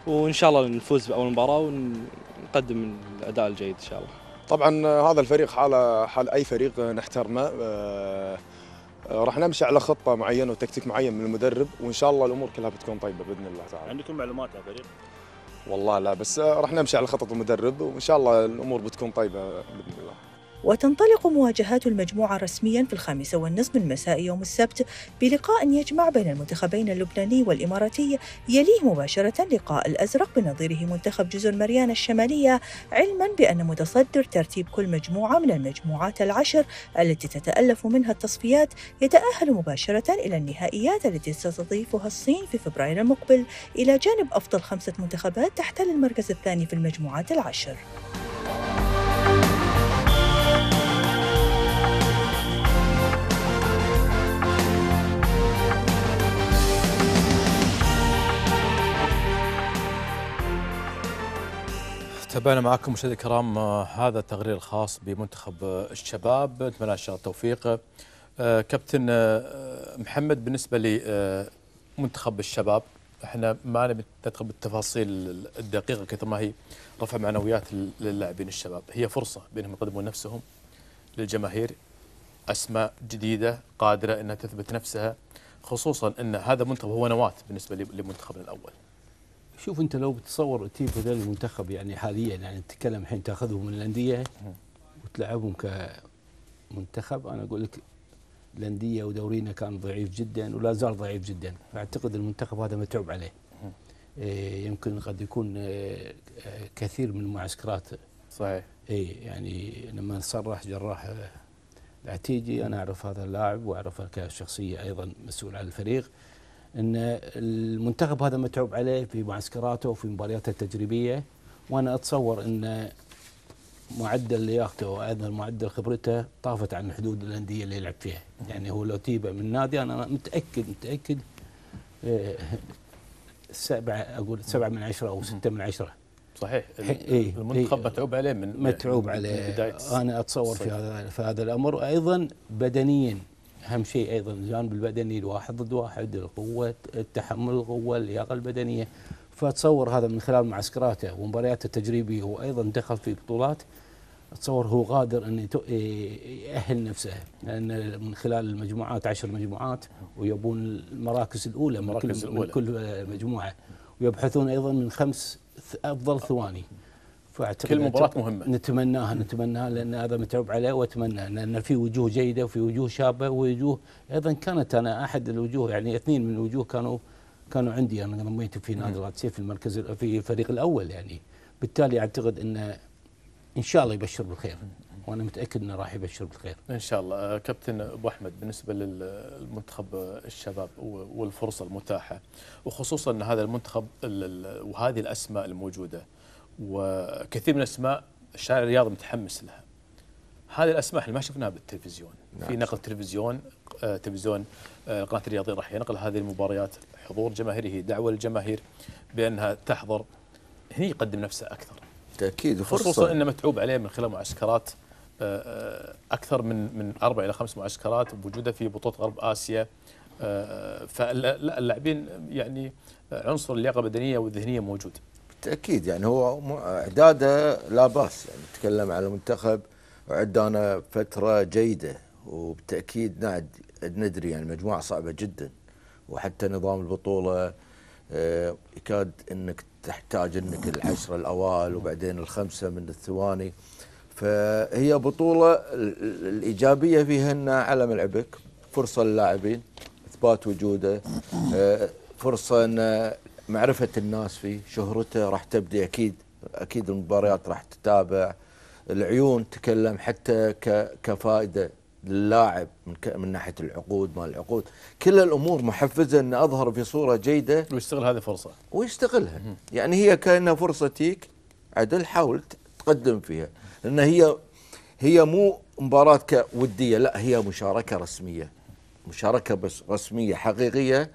Speaker 2: وان شاء الله نفوز باول مباراه ونقدم الاداء الجيد ان شاء الله.
Speaker 5: طبعا هذا الفريق حاله حال اي فريق نحترمه آه، راح نمشي على خطه معينه وتكتيك معين من المدرب وان شاء الله الامور كلها بتكون طيبه باذن الله تعالى.
Speaker 1: عندكم معلومات يا فريق؟
Speaker 5: والله لا بس آه، راح نمشي على خطط المدرب وان شاء الله الامور بتكون طيبه
Speaker 1: باذن الله
Speaker 6: وتنطلق مواجهات المجموعة رسميا في الخامسة والنصف من مساء يوم السبت بلقاء يجمع بين المنتخبين اللبناني والإماراتي يليه مباشرة لقاء الأزرق بنظيره منتخب جزر مريانا الشمالية علما بأن متصدر ترتيب كل مجموعة من المجموعات العشر التي تتألف منها التصفيات يتأهل مباشرة إلى النهائيات التي ستضيفها الصين في فبراير المقبل إلى جانب أفضل خمسة منتخبات تحتل المركز الثاني في المجموعات العشر.
Speaker 1: تابعنا معكم مشاهدينا الكرام آه، هذا التقرير الخاص بمنتخب الشباب نتمنى ان شاء الله التوفيق آه، كابتن آه، محمد بالنسبه لمنتخب الشباب احنا ما نبي ندخل بالتفاصيل الدقيقه كثر ما هي رفع معنويات للاعبين الشباب هي فرصه بانهم يقدمون نفسهم للجماهير اسماء جديده قادره انها تثبت نفسها خصوصا ان هذا منتخب هو نواه بالنسبه لمنتخبنا الاول
Speaker 2: شوف انت لو بتصور تيفو هذول المنتخب يعني حاليا يعني تتكلم الحين تاخذهم من الانديه وتلعبهم كمنتخب انا اقول لك الانديه ودورينا كان ضعيف جدا ولا زال ضعيف جدا فاعتقد المنتخب هذا متعوب عليه إيه، يمكن قد يكون إيه، كثير من المعسكرات صحيح اي يعني لما صرح جراح العتيجي انا اعرف هذا اللاعب واعرفه كشخصيه ايضا مسؤول عن الفريق ان المنتخب هذا متعوب عليه في معسكراته وفي مبارياته التجريبيه وانا اتصور ان معدل لياقته وايضا معدل خبرته طافت عن حدود الانديه اللي يلعب فيها، يعني هو لو تيبه من نادي انا متاكد متاكد آه، سبعه اقول سبعه من عشره او سته من عشره صحيح إيه, إيه، المنتخب إيه متعوب عليه من متعوب عليه انا اتصور في هذا في هذا الامر ايضا بدنيا اهم شيء ايضا الجانب البدني الواحد ضد واحد القوه التحمل القوه اللياقه البدنيه فاتصور هذا من خلال معسكراته ومبارياته التجريبيه وايضا دخل في بطولات اتصور هو قادر ان ياهل نفسه لان من خلال المجموعات عشر مجموعات ويبون المراكز الاولى من كل, الأولى. من كل مجموعه ويبحثون ايضا من خمس افضل ثواني فاعتقد كل مباراه مهمه نتمناها نتمناها لان هذا متعوب عليه واتمنى لان في وجوه جيده وفي وجوه شابه ووجوه ايضا كانت انا احد الوجوه يعني اثنين من الوجوه كانوا كانوا عندي انا رميت في نادي القادسيه في المركز في الفريق الاول يعني بالتالي اعتقد انه ان شاء الله يبشر بالخير وانا متاكد انه راح يبشر بالخير.
Speaker 1: ان شاء الله آه، كابتن ابو احمد بالنسبه للمنتخب آه، الشباب والفرصه المتاحه وخصوصا ان هذا المنتخب وهذه الاسماء الموجوده وكثير من الاسماء الشارع الرياضي متحمس لها هذه الاسماء احنا ما شفناها بالتلفزيون نعم. في نقل تلفزيون آه، تلفزيون آه، قناه الرياضيه راح ينقل هذه المباريات حضور جماهيري دعوه للجماهير بانها تحضر هني يقدم نفسه اكثر
Speaker 4: تاكيد وفرصه خصوصا انه
Speaker 1: متعوب عليه من خلال معسكرات آه، اكثر من من اربع الى خمس معسكرات بوجوده في بطوله غرب اسيا فاللاعبين يعني عنصر اللياقه البدنيه والذهنيه
Speaker 4: موجود بالتاكيد يعني هو اعداده لا باس يعني نتكلم على المنتخب عدانا فتره جيده وبالتاكيد نعد ندري يعني مجموعه صعبه جدا وحتى نظام البطوله آه، يكاد انك تحتاج انك العشره الاوائل وبعدين الخمسه من الثواني فهي بطوله الايجابيه فيها ان على ملعبك فرصه للاعبين اثبات وجوده آه، فرصه ان معرفه الناس فيه شهرته راح تبدي اكيد اكيد المباريات راح تتابع العيون تكلم حتى كفائده للاعب من, من ناحيه العقود ما العقود كل الامور محفزه ان اظهر في صوره جيده ويستغل هذه الفرصه ويستغلها يعني هي كانها فرصه تيك عدل حاول تقدم فيها لان هي هي مو مباراه وديه لا هي مشاركه رسميه مشاركه بس رسميه حقيقيه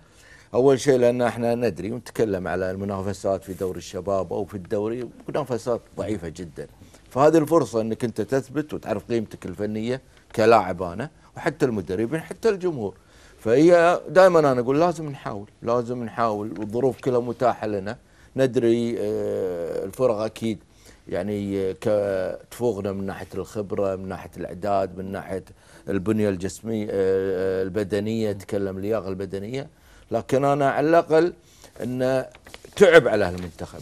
Speaker 4: اول شيء لان احنا ندري ونتكلم على المنافسات في دوري الشباب او في الدوري منافسات ضعيفه جدا فهذه الفرصه انك انت تثبت وتعرف قيمتك الفنيه كلاعب انا وحتى المدربين حتى الجمهور فهي دائما انا اقول لازم نحاول لازم نحاول والظروف كلها متاحه لنا ندري آه، الفرق اكيد يعني آه، تفوقنا من ناحيه الخبره من ناحيه الاعداد من ناحيه البنيه الجسميه آه، البدنيه تكلم اللياقه البدنيه لكن انا على الاقل انه تعب على المنتخب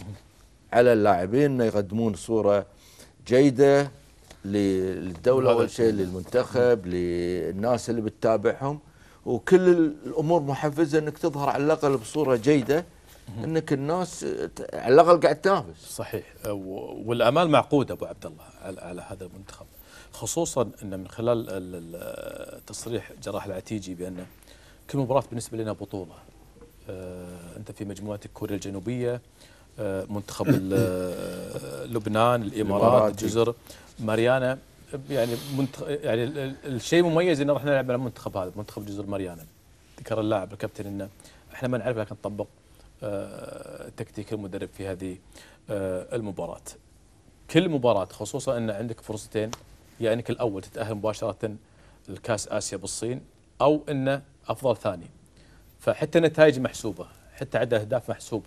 Speaker 4: على اللاعبين انه يقدمون صوره جيده للدوله اول شيء للمنتخب للناس اللي بتتابعهم وكل الامور محفزه انك تظهر على الاقل بصوره جيده انك الناس على الاقل قاعد تنافس. صحيح أه، والامال معقوده ابو عبد
Speaker 1: الله على هذا المنتخب خصوصا ان من خلال تصريح جراح العتيجي بانه كل مباراة بالنسبة لنا بطولة آه، أنت في مجموعتك كوريا الجنوبية آه، منتخب آه، لبنان الإمارات الجزر ماريانا يعني منتخ... يعني الشيء المميز انه احنا نلعب على المنتخب هذا منتخب جزر ماريانا ذكر اللاعب الكابتن انه احنا ما نعرف لكن نطبق تكتيك المدرب في هذه المباراة كل مباراة خصوصا ان عندك فرصتين يا يعني انك الاول تتاهل مباشره لكاس اسيا بالصين او انه افضل ثاني فحتى النتائج محسوبه حتى عدد اهداف محسوب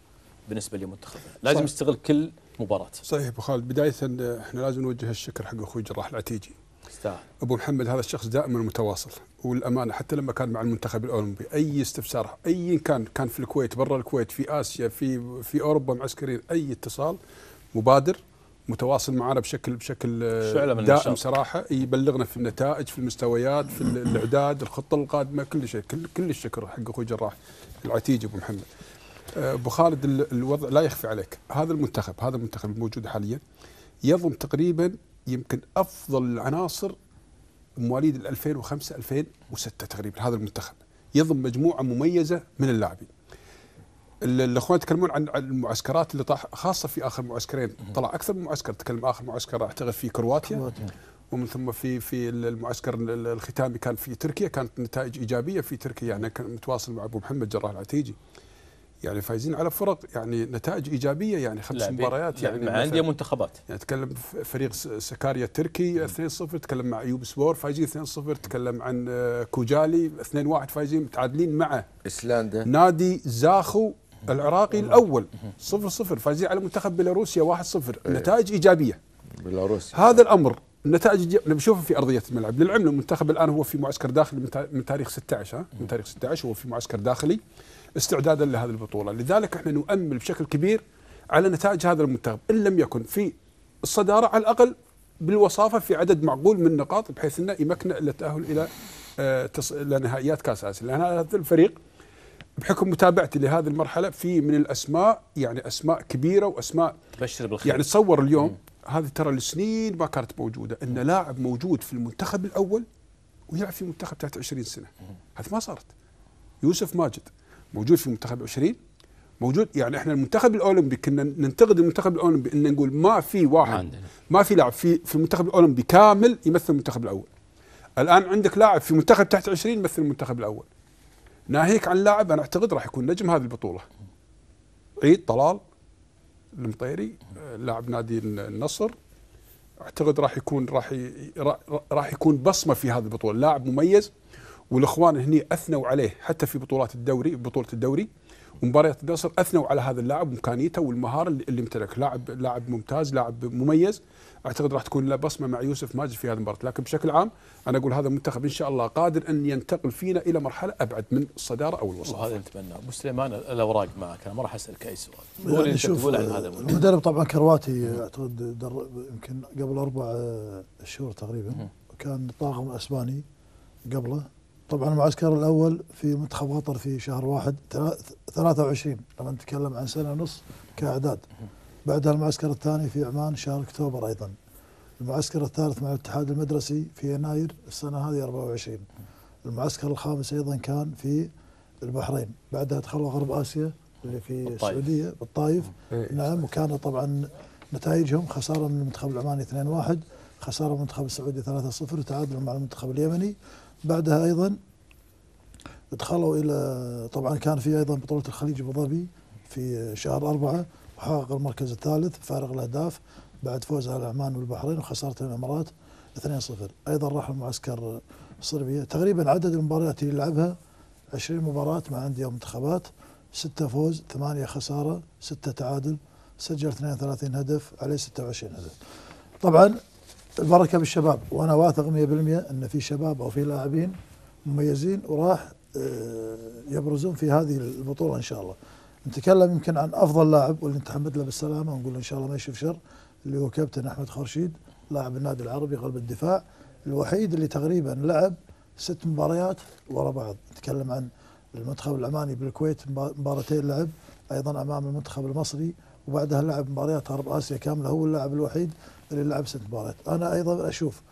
Speaker 1: بالنسبه للمنتخب
Speaker 5: لازم يستغل كل مباراه صحيح ابو خالد بدايه احنا لازم نوجه الشكر حق اخوي جراح العتيجي استاهل ابو محمد هذا الشخص دائما متواصل والامانه حتى لما كان مع المنتخب الاولمبي اي استفسار ايا كان كان في الكويت برا الكويت في اسيا في في اوروبا معسكرين اي اتصال مبادر متواصل معنا بشكل بشكل آه، دائم صراحه يبلغنا في النتائج في المستويات في الاعداد الخطه القادمه كل شيء كل كل الشكر حق اخوي جراح العتيجي ابو محمد آه، ابو خالد الوضع لا يخفي عليك هذا المنتخب هذا المنتخب الموجود حاليا يضم تقريبا يمكن افضل العناصر مواليد 2005 2006 تقريبا هذا المنتخب يضم مجموعه مميزه من اللاعبين الاخوان يتكلمون عن المعسكرات اللي طاح خاصه في اخر معسكرين طلع اكثر من معسكر تكلم اخر معسكر اعتقد في كرواتيا ومن ثم في في المعسكر الختامي كان في تركيا كانت نتائج ايجابيه في تركيا يعني كان متواصل مع ابو محمد جراح العتيجي يعني فايزين على فرق يعني نتائج ايجابيه يعني خمس مباريات يعني مع انديه منتخبات يعني تكلم فريق سكاريا التركي 2-0 تكلم مع ايوب سبور فايزين 2-0 تكلم عن آه، كوجالي 2-1 فايزين متعادلين مع ايسلندا نادي زاخو العراقي الاول 0 0 فازين على منتخب بيلاروسيا 1 0 إيه. نتائج ايجابيه بيلاروسيا هذا الامر النتائج نشوفها في ارضيه الملعب للعلم المنتخب الان هو في معسكر داخلي من تاريخ 16 ها من تاريخ 16 هو في معسكر داخلي استعدادا لهذه البطوله لذلك احنا نؤمل بشكل كبير على نتائج هذا المنتخب ان لم يكن في الصداره على الاقل بالوصافه في عدد معقول من النقاط بحيث انه الى التاهل الى آه، الى نهائيات كاس اسيا لان هذا الفريق بحكم متابعتي لهذه المرحله في من الاسماء يعني اسماء كبيره واسماء
Speaker 1: تبشر بالخير يعني
Speaker 5: تصور اليوم هذه ترى لسنين ما كانت موجوده ان لاعب موجود في المنتخب الاول ويلعب في منتخب تحت 20 سنه هذه ما صارت يوسف ماجد موجود في منتخب 20 موجود يعني احنا المنتخب الاولمبي كنا ننتقد المنتخب الاولمبي ان نقول ما في واحد ما في لاعب في في المنتخب الاولمبي كامل يمثل المنتخب الاول الان عندك لاعب في منتخب تحت 20 يمثل المنتخب الاول ناهيك عن لاعب انا اعتقد راح يكون نجم هذه البطوله عيد طلال المطيري لاعب نادي النصر اعتقد راح يكون راح راح يكون بصمه في هذه البطوله لاعب مميز والاخوان هني اثنوا عليه حتى في بطولات الدوري بطوله الدوري ومباريات النصر اثنوا على هذا اللاعب وامكانيته والمهاره اللي امتلك لاعب لاعب ممتاز لاعب مميز اعتقد راح تكون له بصمه مع يوسف ماجد في هذه المباراه لكن بشكل عام انا اقول هذا المنتخب ان شاء الله قادر ان ينتقل فينا الى مرحله ابعد من الصداره او الوصول
Speaker 1: وهذا نتمناه ابو سليمان الاوراق معك انا ما راح اسالك اي سؤال يعني شوف عن هذا المدرب طبعا كرواتي
Speaker 3: اعتقد يمكن قبل اربع شهور تقريبا كان طاقم اسباني قبله طبعا المعسكر الاول في منتخب قطر في شهر واحد 23 طبعا نتكلم عن سنه ونص كاعداد بعدها المعسكر الثاني في عمان شهر أكتوبر أيضا المعسكر الثالث مع الاتحاد المدرسي في يناير السنة هذه 24 المعسكر الخامس أيضا كان في البحرين بعدها دخلوا غرب آسيا اللي في بالطائف. السعودية بالطائف إيه. نعم وكان طبعا نتائجهم خسارة من المنتخب العماني 2-1 خسارة من المنتخب السعودي 3-0 وتعادلوا مع المنتخب اليمني بعدها أيضا دخلوا إلى طبعا كان في أيضا بطولة الخليج أبو ظبي في شهر أربعة وحقق المركز الثالث بفارق الأهداف بعد فوزها على عمان والبحرين وخسارتها الإمارات 2-0 أيضا راح المعسكر الصربية تقريبا عدد المباريات اللي لعبها 20 مباراة مع أندية ومنتخبات 6 فوز 8 خسارة 6 تعادل سجل 32 هدف عليه 26 هدف طبعا البركة بالشباب وأنا واثق 100% أن في شباب أو في لاعبين مميزين وراح آه، يبرزون في هذه البطولة إن شاء الله نتكلم يمكن عن افضل لاعب واللي نتحمد له بالسلامه ونقول ان شاء الله ما يشوف شر اللي هو كابتن احمد خورشيد لاعب النادي العربي قلب الدفاع الوحيد اللي تقريبا لعب ست مباريات ورا بعض نتكلم عن المنتخب العماني بالكويت مباراتين لعب ايضا امام المنتخب المصري وبعدها لعب مباريات غرب اسيا كامله هو اللاعب الوحيد اللي لعب ست مباريات انا ايضا اشوف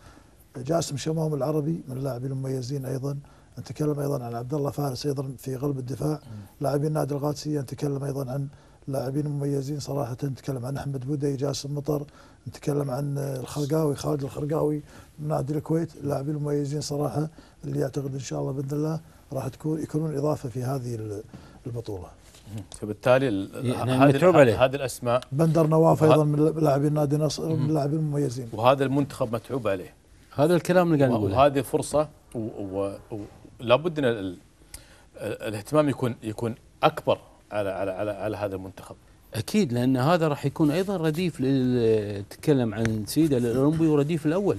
Speaker 3: جاسم شمام العربي من اللاعبين المميزين ايضا نتكلم ايضا عن عبد الله فارس ايضا في قلب الدفاع لاعبين نادي القادسيه نتكلم ايضا عن لاعبين مميزين صراحه نتكلم عن احمد بودي جاسم مطر نتكلم عن الخرقاوي خالد الخرقاوي من نادي الكويت لاعبين مميزين صراحه اللي اعتقد ان شاء الله باذن الله راح تكون يكونون اضافه في هذه البطوله.
Speaker 1: فبالتالي يعني هذه هذه الاسماء بندر نواف ايضا من
Speaker 3: لاعبين نادي نصر من اللاعبين المميزين
Speaker 1: وهذا المنتخب متعوب عليه. هذا الكلام اللي قاعد نقوله. وهذه فرصه و, و لابد ان الاهتمام يكون يكون اكبر على على على, على هذا المنتخب
Speaker 2: اكيد لان هذا راح يكون ايضا رديف تكلم عن سيده الاولمبي ورديف الاول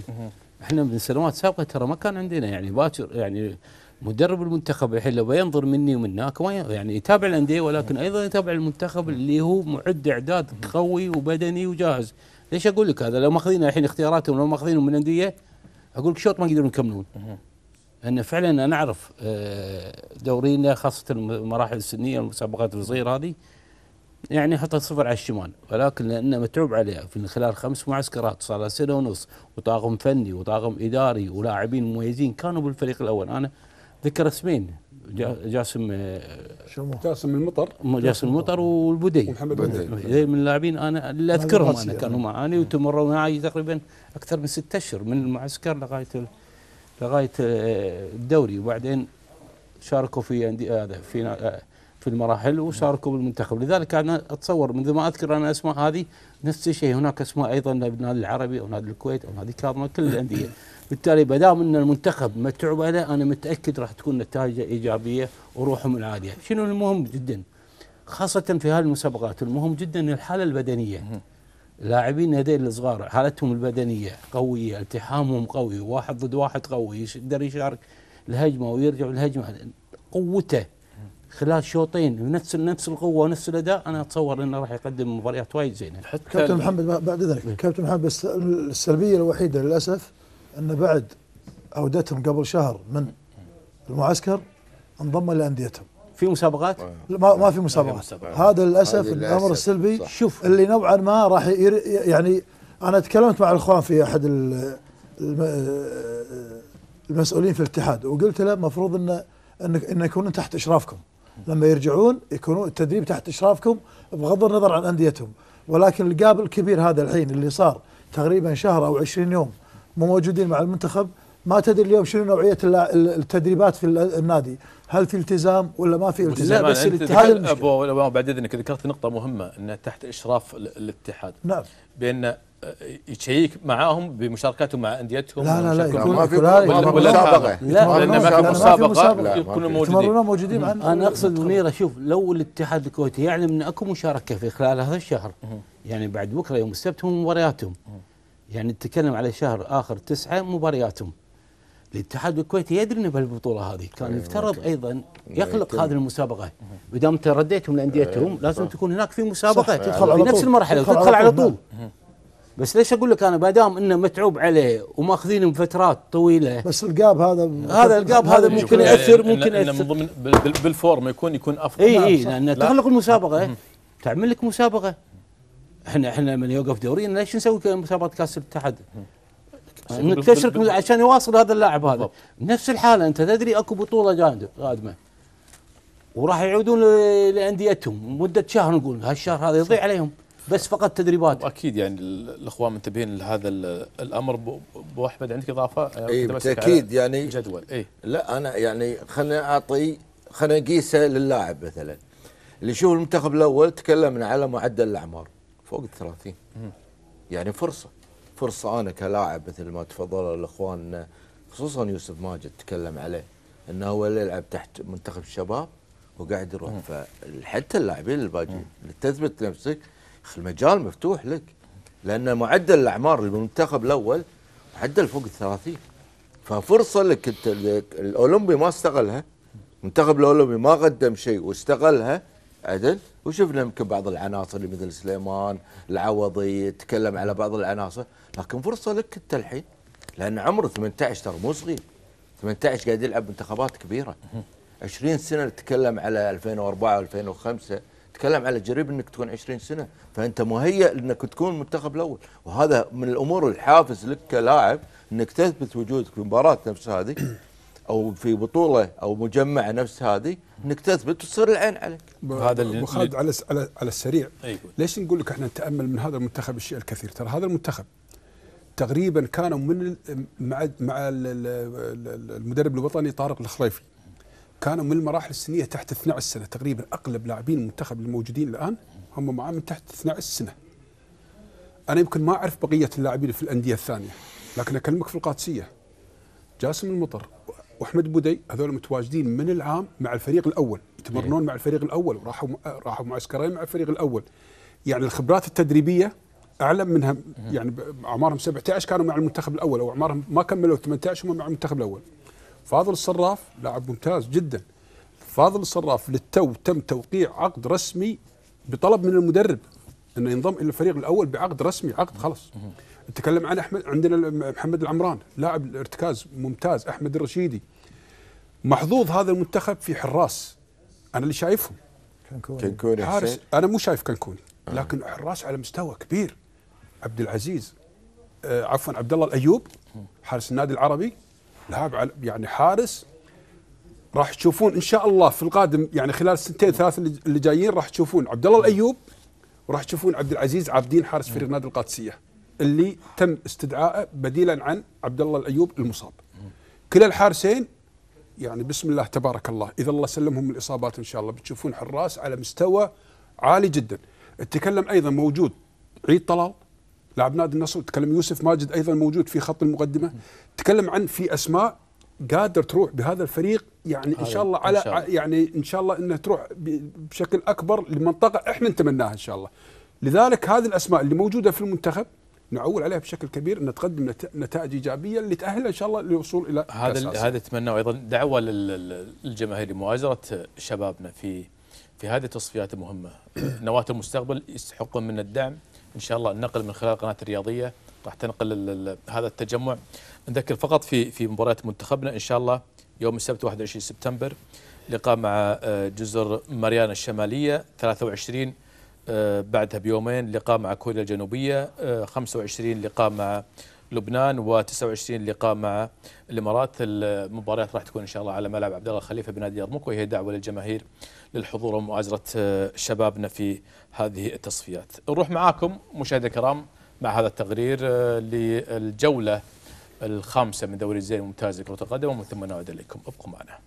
Speaker 2: احنا من سنوات سابقه ترى ما كان عندنا يعني باكر يعني مدرب المنتخب الحين لو ينظر مني ومن هناك يعني يتابع الانديه ولكن ايضا يتابع المنتخب اللي هو معد اعداد قوي وبدني وجاهز ليش اقول لك هذا لو ماخذين الحين اختياراتهم لو ماخذينهم من الانديه اقول لك شوط ما يقدرون يكملون ان فعلا انا اعرف آه، دورينا خاصه المراحل السنيه والمسابقات الصغيره هذه يعني حتى صفر على الشمال ولكن لانه متعوب عليها في خلال خمس معسكرات صار سنه ونص وطاقم فني وطاقم اداري ولاعبين مميزين كانوا بالفريق الاول انا ذكر اسمين آه، جاسم جاسم المطر جاسم المطر والبدي ومحمد بدي من اللاعبين انا اللي اذكرهم انا كانوا معاني وتمروا معي تقريبا اكثر من ستة اشهر من المعسكر لغايه لغايه آه، الدوري وبعدين شاركوا في آه، هذا في آه، في المراحل وشاركوا بالمنتخب لذلك انا اتصور منذ ما اذكر انا اسماء هذه نفس الشيء هناك اسماء ايضا النادي العربي او نادي الكويت او نادي كاظمه كل الانديه بالتالي ما دام ان المنتخب متعوب عليه انا متاكد راح تكون نتائجه ايجابيه وروحهم العاليه شنو المهم جدا خاصه في هذه المسابقات المهم جدا الحاله البدنيه لاعبين هذيل الصغار حالتهم البدنيه قويه التحامهم قوي واحد ضد واحد قوي يقدر يشارك الهجمه ويرجع الهجمه قوته خلال شوطين نفس نفس القوه ونفس الاداء انا اتصور انه راح يقدم مباريات وايد زينه حتى كابتن محمد
Speaker 3: بعد اذنك إيه. كابتن محمد بس السلبيه الوحيده للاسف انه بعد عودتهم قبل شهر من المعسكر انضم لانديتهم في مسابقات؟ ما, ما في مسابقات هذا للاسف الامر السلبي شوف اللي نوعا ما راح يعني انا تكلمت مع الاخوان في احد المسؤولين في الاتحاد وقلت له المفروض انه ان يكونون تحت اشرافكم لما يرجعون يكونون التدريب تحت اشرافكم بغض النظر عن انديتهم ولكن القابل الكبير هذا الحين اللي صار تقريبا شهر او 20 يوم مو موجودين مع المنتخب ما تدري اليوم شنو نوعيه التدريبات في النادي هل في التزام ولا ما في التزام بس الاتحاد
Speaker 1: ابو بعد اذنك ذكرت نقطه مهمه انه تحت اشراف الاتحاد نعم بان يشيك معاهم بمشاركاتهم مع انديتهم لا لا لا يكون ما في مسابقه لا لان ما في مسابقه يكونوا موجودين
Speaker 3: موجودين
Speaker 2: انا اقصد لا شوف لو الاتحاد الكويتي يعلم ان اكو مشاركه في خلال هذا الشهر يعني بعد بكره يوم السبت هم مبارياتهم يعني نتكلم على شهر اخر تسعه مبارياتهم الاتحاد الكويتي يدري انه بهالبطوله هذه كان يفترض ايضا يعني يخلق هذه المسابقه ما دام ترديتهم لانديتهم لازم تكون هناك في مسابقه تدخل في نفس المرحله تدخل على طول بس ليش اقول لك انا ما دام انه متعوب عليه وماخذين فترات طويله بس
Speaker 3: القاب هذا
Speaker 2: هذا القاب هذا ممكن ياثر ممكن ياثر من ضمن بالفورم يكون يكون افضل اي اي لان تخلق المسابقه تعمل لك مسابقه احنا احنا لما يوقف دورينا ليش نسوي مسابقه كاس الاتحاد؟
Speaker 6: انك تشرك عشان
Speaker 2: يواصل هذا اللاعب هذا نفس الحاله انت تدري اكو بطوله قادمه وراح يعودون لانديتهم مده شهر نقول هالشهر هذا يضيع عليهم بس فقط تدريبات اكيد يعني الاخوان منتبهين لهذا الامر ابو احمد عندك
Speaker 1: اضافه اي بالتاكيد يعني
Speaker 4: جدول اي لا انا يعني خلينا اعطي خلينا نقيسه للاعب مثلا اللي شوف المنتخب الاول تكلمنا على معدل الاعمار فوق ال 30 يعني فرصه فرصه انا كلاعب مثل ما تفضل الاخوان خصوصا يوسف ماجد تكلم عليه انه هو اللي يلعب تحت منتخب الشباب وقاعد يروح فحتى اللاعبين الباقيين اللي تثبت نفسك المجال مفتوح لك لان معدل الاعمار المنتخب الاول معدل فوق ال 30 ففرصه لك انت الاولمبي ما استغلها المنتخب الاولمبي ما قدم شيء واستغلها عدل وشفنا يمكن بعض العناصر اللي مثل سليمان العوضي تكلم على بعض العناصر لكن فرصه لك أنت الحين لان عمره 18 ترى مو صغير 18 قاعد يلعب منتخبات كبيره 20 سنه تتكلم على 2004 و2005 تكلم على جريب انك تكون 20 سنه فانت مهيئ انك تكون المنتخب الاول وهذا من الامور الحافز لك كلاعب انك تثبت وجودك في مباراه نفس هذه او في بطوله او مجمع نفس هذه
Speaker 5: انك تثبت وتصير العين عليك هذا اللي خالد على على السريع ليش نقول لك احنا نتامل من هذا المنتخب الشيء الكثير ترى هذا المنتخب تقريبا كانوا من مع مع المدرب الوطني طارق الخريفي كانوا من المراحل السنيه تحت 12 سنه تقريبا اغلب لاعبين المنتخب الموجودين الان هم معاه من تحت 12 سنه انا يمكن ما اعرف بقيه اللاعبين في الانديه الثانيه لكن اكلمك في القادسيه جاسم المطر واحمد بودي هذول متواجدين من العام مع الفريق الاول يتمرنون مع الفريق الاول وراحوا راحوا معسكرين مع الفريق الاول يعني الخبرات التدريبيه اعلى منها يعني اعمارهم 17 كانوا مع المنتخب الاول او اعمارهم ما كملوا 18 هم مع المنتخب الاول فاضل الصراف لاعب ممتاز جدا فاضل الصراف للتو تم توقيع عقد رسمي بطلب من المدرب انه ينضم الى الفريق الاول بعقد رسمي عقد خلاص نتكلم عن احمد عندنا محمد العمران لاعب الارتكاز ممتاز احمد الرشيدي محظوظ هذا المنتخب في حراس انا اللي شايفهم
Speaker 3: كنكوني حارس
Speaker 5: انا مو شايف كنكوني آه. لكن حراس على مستوى كبير عبد العزيز آه عفوا عبد الله الايوب حارس النادي العربي لاعب يعني حارس راح تشوفون ان شاء الله في القادم يعني خلال السنتين ثلاث اللي جايين راح تشوفون عبد الله الايوب وراح تشوفون عبد العزيز عابدين حارس فريق نادي القادسيه اللي تم استدعائه بديلا عن عبد الله الايوب المصاب. كلا الحارسين يعني بسم الله تبارك الله اذا الله سلمهم الاصابات ان شاء الله بتشوفون حراس على مستوى عالي جدا. اتكلم ايضا موجود عيد طلال لاعب نادي النصر تكلم يوسف ماجد ايضا موجود في خط المقدمه تكلم عن في اسماء قادر تروح بهذا الفريق يعني ان شاء الله على إن شاء الله. يعني ان شاء الله انها تروح بشكل اكبر لمنطقه احنا نتمناها ان شاء الله لذلك هذه الاسماء اللي موجوده في المنتخب نعول عليها بشكل كبير ان تقدم نتائج ايجابيه اللي تاهلها ان شاء الله للوصول الى هذا هذا
Speaker 1: اتمنى ايضا دعوه للجماهير لمؤازره شبابنا في في هذه التصفيات المهمه نواه المستقبل يستحقون من الدعم ان شاء الله النقل من خلال القناه الرياضيه راح تنقل هذا التجمع نذكر فقط في في مباريات منتخبنا ان شاء الله يوم السبت 21 سبتمبر لقاء مع آه، جزر ماريانا الشماليه 23 آه، بعدها بيومين لقاء مع كوريا الجنوبيه 25 آه، لقاء مع لبنان و29 لقاء مع الامارات المباريات راح تكون ان شاء الله على ملعب عبد الله الخليفه بنادي يرموك وهي دعوه للجماهير للحضور ومؤازره آه، شبابنا في هذه التصفيات. نروح معاكم مشاهدي الكرام مع هذا التقرير آه، للجوله الخامسه من دوري الزين الممتاز لكره القدم ومن ثم نعود اليكم ابقوا معنا.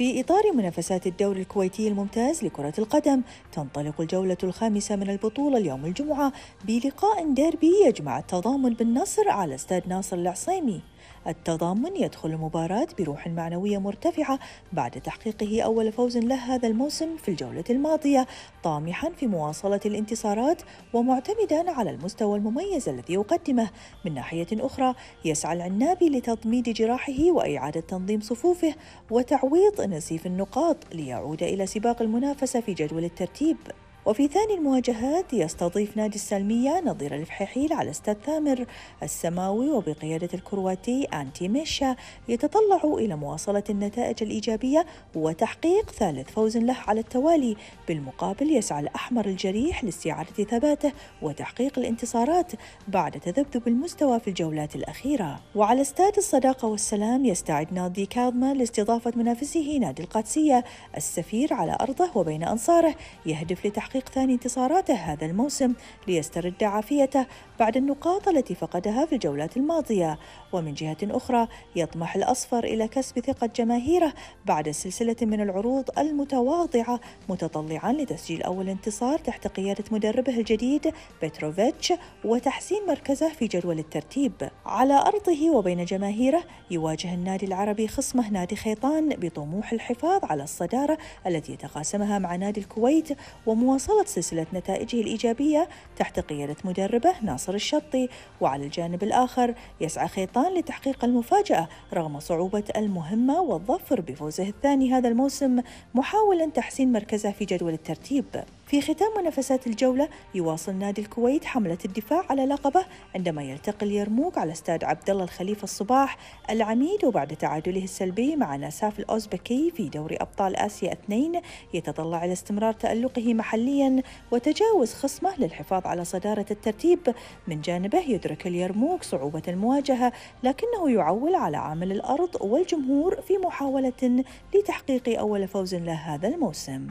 Speaker 6: في إطار منافسات الدوري الكويتي الممتاز لكرة القدم تنطلق الجولة الخامسة من البطولة اليوم الجمعة بلقاء ديربي يجمع التضامن بالنصر على استاد ناصر العصيمي التضامن يدخل المباراة بروح معنوية مرتفعة بعد تحقيقه أول فوز له هذا الموسم في الجولة الماضية طامحا في مواصلة الانتصارات ومعتمدا على المستوى المميز الذي يقدمه من ناحية أخرى يسعى العنابي لتضميد جراحه وإعادة تنظيم صفوفه وتعويض نزيف النقاط ليعود إلى سباق المنافسة في جدول الترتيب وفي ثاني المواجهات يستضيف نادي السلمية نظير الفحيحيل على استاد ثامر السماوي وبقيادة الكرواتي أنتي ميشا يتطلع إلى مواصلة النتائج الإيجابية وتحقيق ثالث فوز له على التوالي بالمقابل يسعى الأحمر الجريح لاستعادة ثباته وتحقيق الانتصارات بعد تذبذب المستوى في الجولات الأخيرة وعلى استاد الصداقة والسلام يستعد نادي كاظمة لاستضافة منافسه نادي القادسية السفير على أرضه وبين أنصاره يهدف لتحقيق تحقيق ثاني انتصاراته هذا الموسم ليسترد عافيته بعد النقاط التي فقدها في الجولات الماضية ومن جهة أخرى يطمح الأصفر إلى كسب ثقة جماهيره بعد سلسلة من العروض المتواضعة متطلعا لتسجيل أول انتصار تحت قيادة مدربه الجديد بتروفيتش وتحسين مركزه في جدول الترتيب على أرضه وبين جماهيره يواجه النادي العربي خصمه نادي خيطان بطموح الحفاظ على الصدارة التي يتقاسمها مع نادي الكويت ومواصلة سلسلة نتائجه الإيجابية تحت قيادة مدربه ناصر الشطي وعلى الجانب الآخر يسعى خيطان الفريقان لتحقيق المفاجأة رغم صعوبة المهمة والظفر بفوزه الثاني هذا الموسم محاولا تحسين مركزه في جدول الترتيب في ختام منافسات الجولة يواصل نادي الكويت حملة الدفاع على لقبه عندما يلتقي اليرموك على استاد عبد الله الخليفة الصباح العميد وبعد تعادله السلبي مع نساف الأوزبكي في دوري أبطال آسيا 2 يتطلع إلى استمرار تألقه محليا وتجاوز خصمه للحفاظ على صدارة الترتيب من جانبه يدرك اليرموك صعوبة المواجهة لكنه يعول على عامل الأرض والجمهور في محاولة لتحقيق أول فوز له هذا الموسم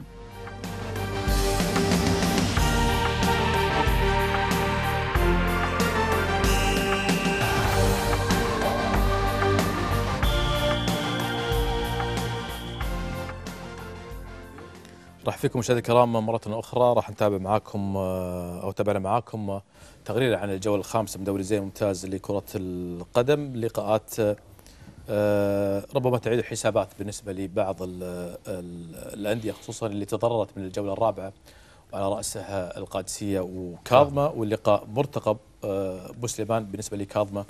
Speaker 1: راح فيكم مشاهدينا الكرام مرة أخرى راح نتابع معاكم آه، أو تابعنا معاكم آه، تقرير عن الجولة الخامسة من دوري زي الممتاز لكرة القدم لقاءات آه، ربما تعيد الحسابات بالنسبة لبعض الأندية خصوصا اللي تضررت من الجولة الرابعة وعلى رأسها القادسية وكاظمة نعم. واللقاء مرتقب بوسليمان بالنسبة لكاظمة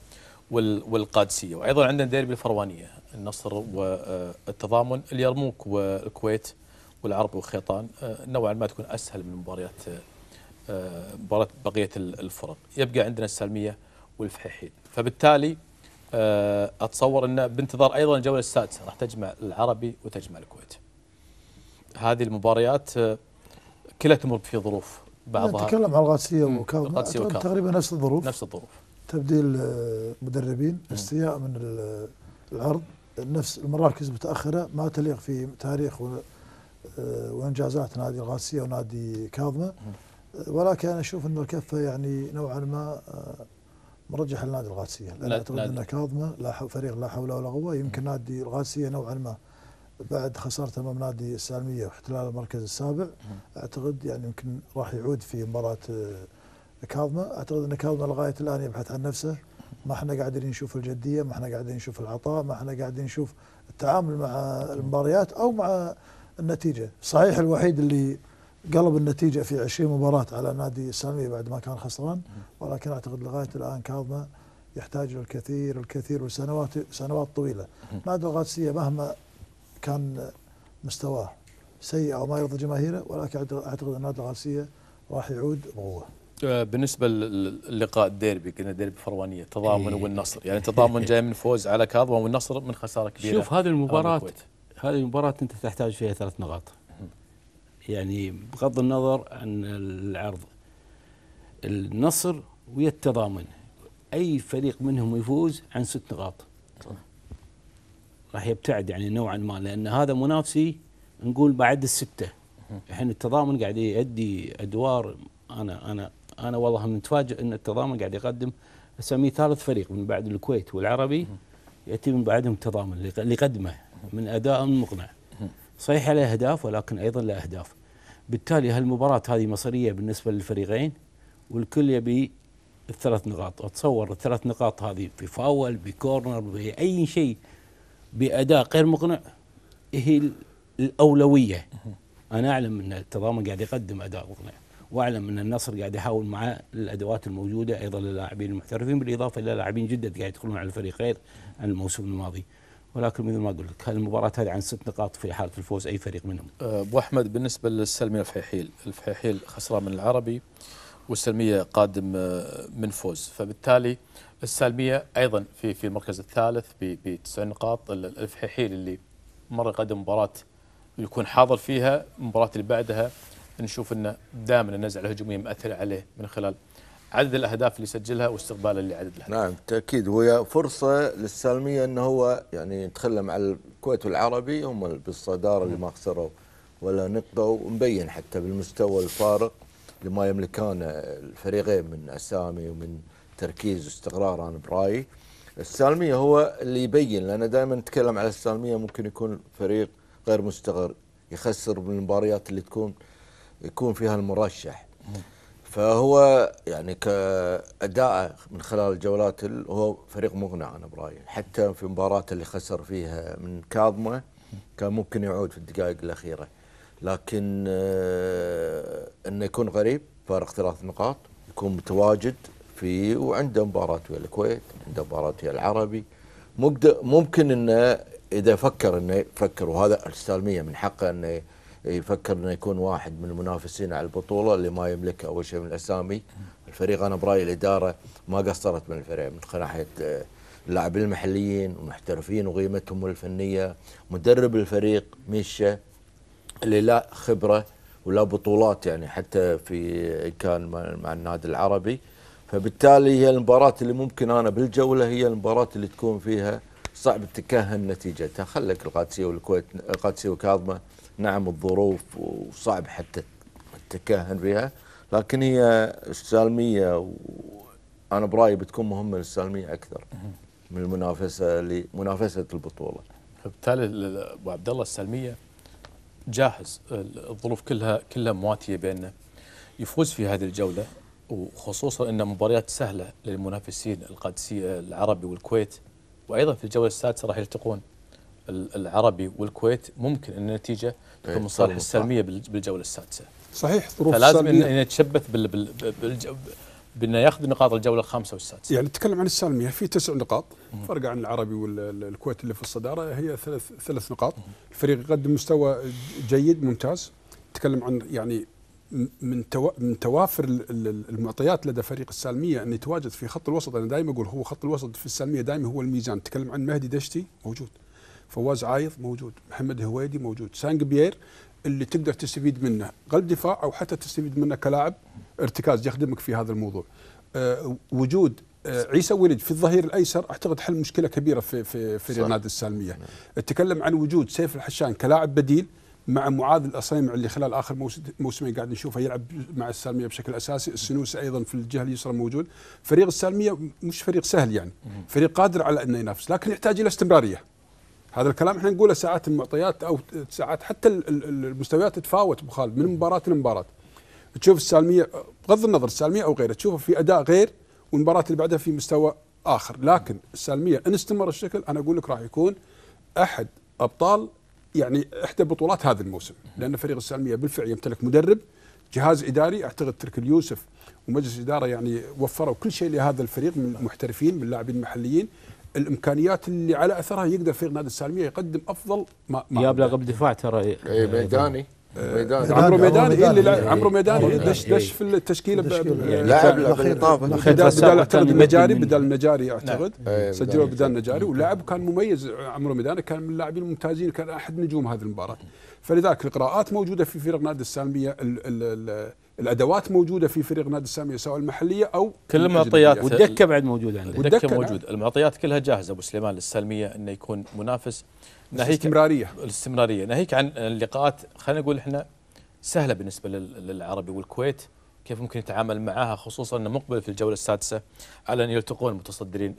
Speaker 1: والقادسية وأيضا عندنا ديربي الفروانية النصر والتضامن اليرموك والكويت والعرض والخيطان آه، نوعا ما تكون اسهل من مباريات آه، مباراه بقيه الفرق يبقى عندنا السالميه والفحيحين فبالتالي آه، اتصور ان بانتظار ايضا الجوله السادسه راح تجمع العربي وتجمع الكويت هذه المباريات كلها تمر في ظروف بعضها نتكلم عن
Speaker 3: القادسيه والكاظم تقريبا نفس الظروف نفس الظروف تبديل مدربين استياء من العرض نفس المراكز متاخره ما تليق في تاريخ آه، وانجازات نادي الغاسيه ونادي كاظمه آه، ولكن انا اشوف ان الكفه يعني نوعا ما آه، مرجح لنادي الغاسيه لان اعتقد ان كاظمه لا فريق لا حول ولا قوه يمكن نادي الغاسيه نوعا ما بعد خسارته امام نادي السالميه واحتلال المركز السابع اعتقد يعني يمكن راح يعود في مباراه كاظمه اعتقد ان كاظمه لغايه الان يبحث عن نفسه ما احنا قاعدين نشوف الجديه ما احنا قاعدين نشوف العطاء ما احنا قاعدين نشوف التعامل مع المباريات او مع النتيجة صحيح الوحيد اللي قلب النتيجة في 20 مباراة على نادي السامية بعد ما كان خسران ولكن أعتقد لغاية الآن كاظمة يحتاج الكثير الكثير وسنوات سنوات طويلة نادي القادسية مهما كان مستواه سيء أو ما يرضي جماهيره ولكن أعتقد أن نادي القادسية راح يعود بقوة
Speaker 1: آه، بالنسبه للقاء الديربي قلنا ديربي فروانيه تضامن إيه. والنصر يعني تضامن جاي من فوز على كاظمه والنصر من خساره كبيره شوف هذه المباراه آه،
Speaker 2: هذه المباراة أنت تحتاج فيها ثلاث نقاط يعني بغض النظر عن العرض النصر ويا التضامن أي فريق منهم يفوز عن ست نقاط راح يبتعد يعني نوعا ما لأن هذا منافسي نقول بعد الستة الحين التضامن قاعد يؤدي أدوار أنا أنا أنا والله متفاجئ أن التضامن قاعد يقدم أسميه ثالث فريق من بعد الكويت والعربي يأتي من بعدهم التضامن اللي قدمه من اداء مقنع صحيح له اهداف ولكن ايضا له اهداف بالتالي هالمباراه هذه مصيريه بالنسبه للفريقين والكل يبي الثلاث نقاط اتصور الثلاث نقاط هذه في فاول بكورنر باي شيء باداء غير مقنع هي الاولويه انا اعلم ان التضامن قاعد يقدم اداء مقنع واعلم ان النصر قاعد يحاول مع الادوات الموجوده ايضا للاعبين المحترفين بالاضافه الى لاعبين جدد قاعد يدخلون على الفريقين عن الموسم الماضي ولكن مثل ما اقول لك المباراه هذه عن ست نقاط في حاله الفوز اي فريق منهم.
Speaker 1: ابو احمد بالنسبه للسلميه الفحيحيل، الفحيحيل خسران من العربي والسلميه قادم آه، من فوز، فبالتالي السلميه ايضا في في المركز الثالث بتسع نقاط، الفحيحيل اللي مره قدم مباراه يكون حاضر فيها، المباراه اللي بعدها نشوف انه دائما النزعه الهجوميه مأثره عليه من خلال عدد الاهداف اللي سجلها واستقبالا
Speaker 4: لعدد الاهداف نعم بالتاكيد وهي فرصه للسالميه انه هو يعني يتكلم على الكويت والعربي هم بالصداره اللي ما خسروا ولا نقضوا ومبين حتى بالمستوى الفارق لما يملكان الفريقين من اسامي ومن تركيز واستقرار انا برايي السالميه هو اللي يبين لان دائما نتكلم على السالميه ممكن يكون فريق غير مستقر يخسر من المباريات اللي تكون يكون فيها المرشح فهو يعني كاداء من خلال الجولات هو فريق مقنع انا برايي حتى في مباراه اللي خسر فيها من كاظمه كان ممكن يعود في الدقائق الاخيره لكن آه، انه يكون غريب فارق ثلاث نقاط يكون متواجد في وعنده مباراه ويا الكويت عنده مباراه ويا العربي ممكن انه اذا فكر انه يفكر وهذا السالميه من حقه انه يفكر انه يكون واحد من المنافسين على البطوله اللي ما يملك اول شيء من الاسامي الفريق انا برايي الاداره ما قصرت من الفريق من ناحيه اللاعبين آه، المحليين ومحترفين وقيمتهم الفنيه مدرب الفريق ميشا اللي لا خبره ولا بطولات يعني حتى في كان مع النادي العربي فبالتالي هي المباراة اللي ممكن أنا بالجولة هي المباراة اللي تكون فيها صعب تكهن نتيجتها خلك القادسية والكويت القادسية وكاظمة نعم الظروف وصعب حتى التكهن بها لكن هي السالميه وانا برايي بتكون مهمه للسالميه اكثر من المنافسه لمنافسه البطوله.
Speaker 1: فبالتالي ابو عبد الله السالميه جاهز الظروف كلها كلها مواتيه بيننا يفوز في هذه الجوله وخصوصا ان مباريات سهله للمنافسين القادسيه العربي والكويت وايضا في الجوله السادسه راح يلتقون العربي والكويت ممكن ان النتيجه إيه، تكون مصالح السلميه بالجوله السادسه. صحيح ظروف فلازم انه يتشبث
Speaker 5: بال بال بال بانه ياخذ نقاط الجوله الخامسه والسادسه. يعني نتكلم عن السالميه في تسع نقاط فرق عن العربي والكويت اللي في الصداره هي ثلاث ثلاث نقاط، الفريق يقدم مستوى جيد ممتاز نتكلم عن يعني من تو... من توافر المعطيات لدى فريق السالميه ان يتواجد في خط الوسط انا دائما اقول هو خط الوسط في السالميه دائما هو الميزان، نتكلم عن مهدي دشتي موجود. فواز عايض موجود محمد هويدي موجود سانج بيير اللي تقدر تستفيد منه قلب دفاع او حتى تستفيد منه كلاعب ارتكاز يخدمك في هذا الموضوع أه وجود أه عيسى ولد في الظهير الايسر اعتقد حل مشكله كبيره في في في ريال نادي السالميه نعم. عن وجود سيف الحشان كلاعب بديل مع معاذ الاصيمع اللي خلال اخر موسمين قاعد نشوفه يلعب مع السالميه بشكل اساسي، السنوسي ايضا في الجهه اليسرى موجود، فريق السالميه مش فريق سهل يعني، فريق قادر على انه ينافس، لكن يحتاج الى استمراريه. هذا الكلام احنا نقوله ساعات المعطيات او ساعات حتى المستويات تتفاوت ابو خالد من مباراه لمباراه تشوف السالميه بغض النظر السالميه او غيره تشوفه في اداء غير والمباراه اللي بعدها في مستوى اخر لكن السالميه ان استمر الشكل انا اقول لك راح يكون احد ابطال يعني احدى بطولات هذا الموسم لان فريق السالميه بالفعل يمتلك مدرب جهاز اداري اعتقد ترك اليوسف ومجلس الاداره يعني وفروا كل شيء لهذا الفريق من المحترفين من اللاعبين المحليين الامكانيات اللي على اثرها يقدر فريق نادي السالميه يقدم افضل
Speaker 2: ما, جاب يبلغ دفاع ترى إيه، ميداني آه، ميداني عمرو ميداني إيه، اللي عمرو ميداني دش دش في
Speaker 5: التشكيله يعني لاعب بدل اعتقد النجاري بدل النجاري اعتقد نعم. إيه، سجلوا بدل النجاري ولاعب كان مميز عمرو ميداني كان من اللاعبين الممتازين كان احد نجوم هذه المباراه فلذلك القراءات موجوده في فرق نادي السالميه الادوات موجوده في فريق نادي الساميه سواء المحليه او كل المعطيات والدكه بعد موجوده عندنا والدكه موجود
Speaker 1: المعطيات كلها جاهزه ابو سليمان للسلميه انه يكون منافس ناهيك الاستمراريه الاستمراريه ناهيك عن اللقاءات خلينا نقول احنا سهله بالنسبه للعربي والكويت كيف ممكن يتعامل معها خصوصا انه مقبل في الجوله السادسه على ان يلتقون متصدرين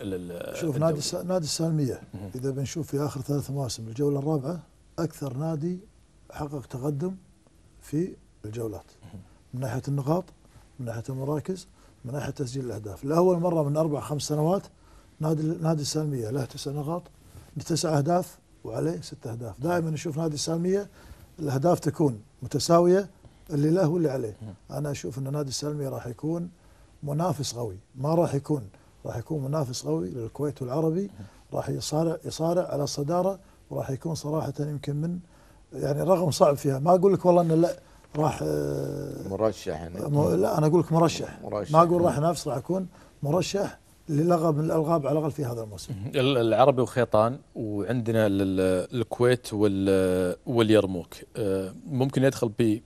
Speaker 1: شوف نادي
Speaker 3: نادي السالميه اذا بنشوف في اخر ثلاث مواسم الجوله الرابعه اكثر نادي حقق تقدم في الجولات من ناحية النقاط من ناحية المراكز من ناحية تسجيل الأهداف لأول مرة من أربع خمس سنوات نادي نادي السالمية له تسع نقاط لتسع أهداف وعليه ست أهداف دائما نشوف نادي السالمية الأهداف تكون متساوية اللي له واللي عليه أنا أشوف أن نادي السالمية راح يكون منافس قوي ما راح يكون راح يكون منافس قوي للكويت والعربي راح يصارع يصارع على الصدارة وراح يكون صراحة يمكن من يعني رغم صعب فيها ما أقول لك والله أنه لا راح آه،
Speaker 4: مرشح يعني لا انا
Speaker 3: اقول لك مرشح, مرشح ما اقول راح انافس راح اكون مرشح للقب من الالغاب على الاقل في هذا الموسم.
Speaker 1: العربي وخيطان وعندنا الكويت واليرموك آه، ممكن يدخل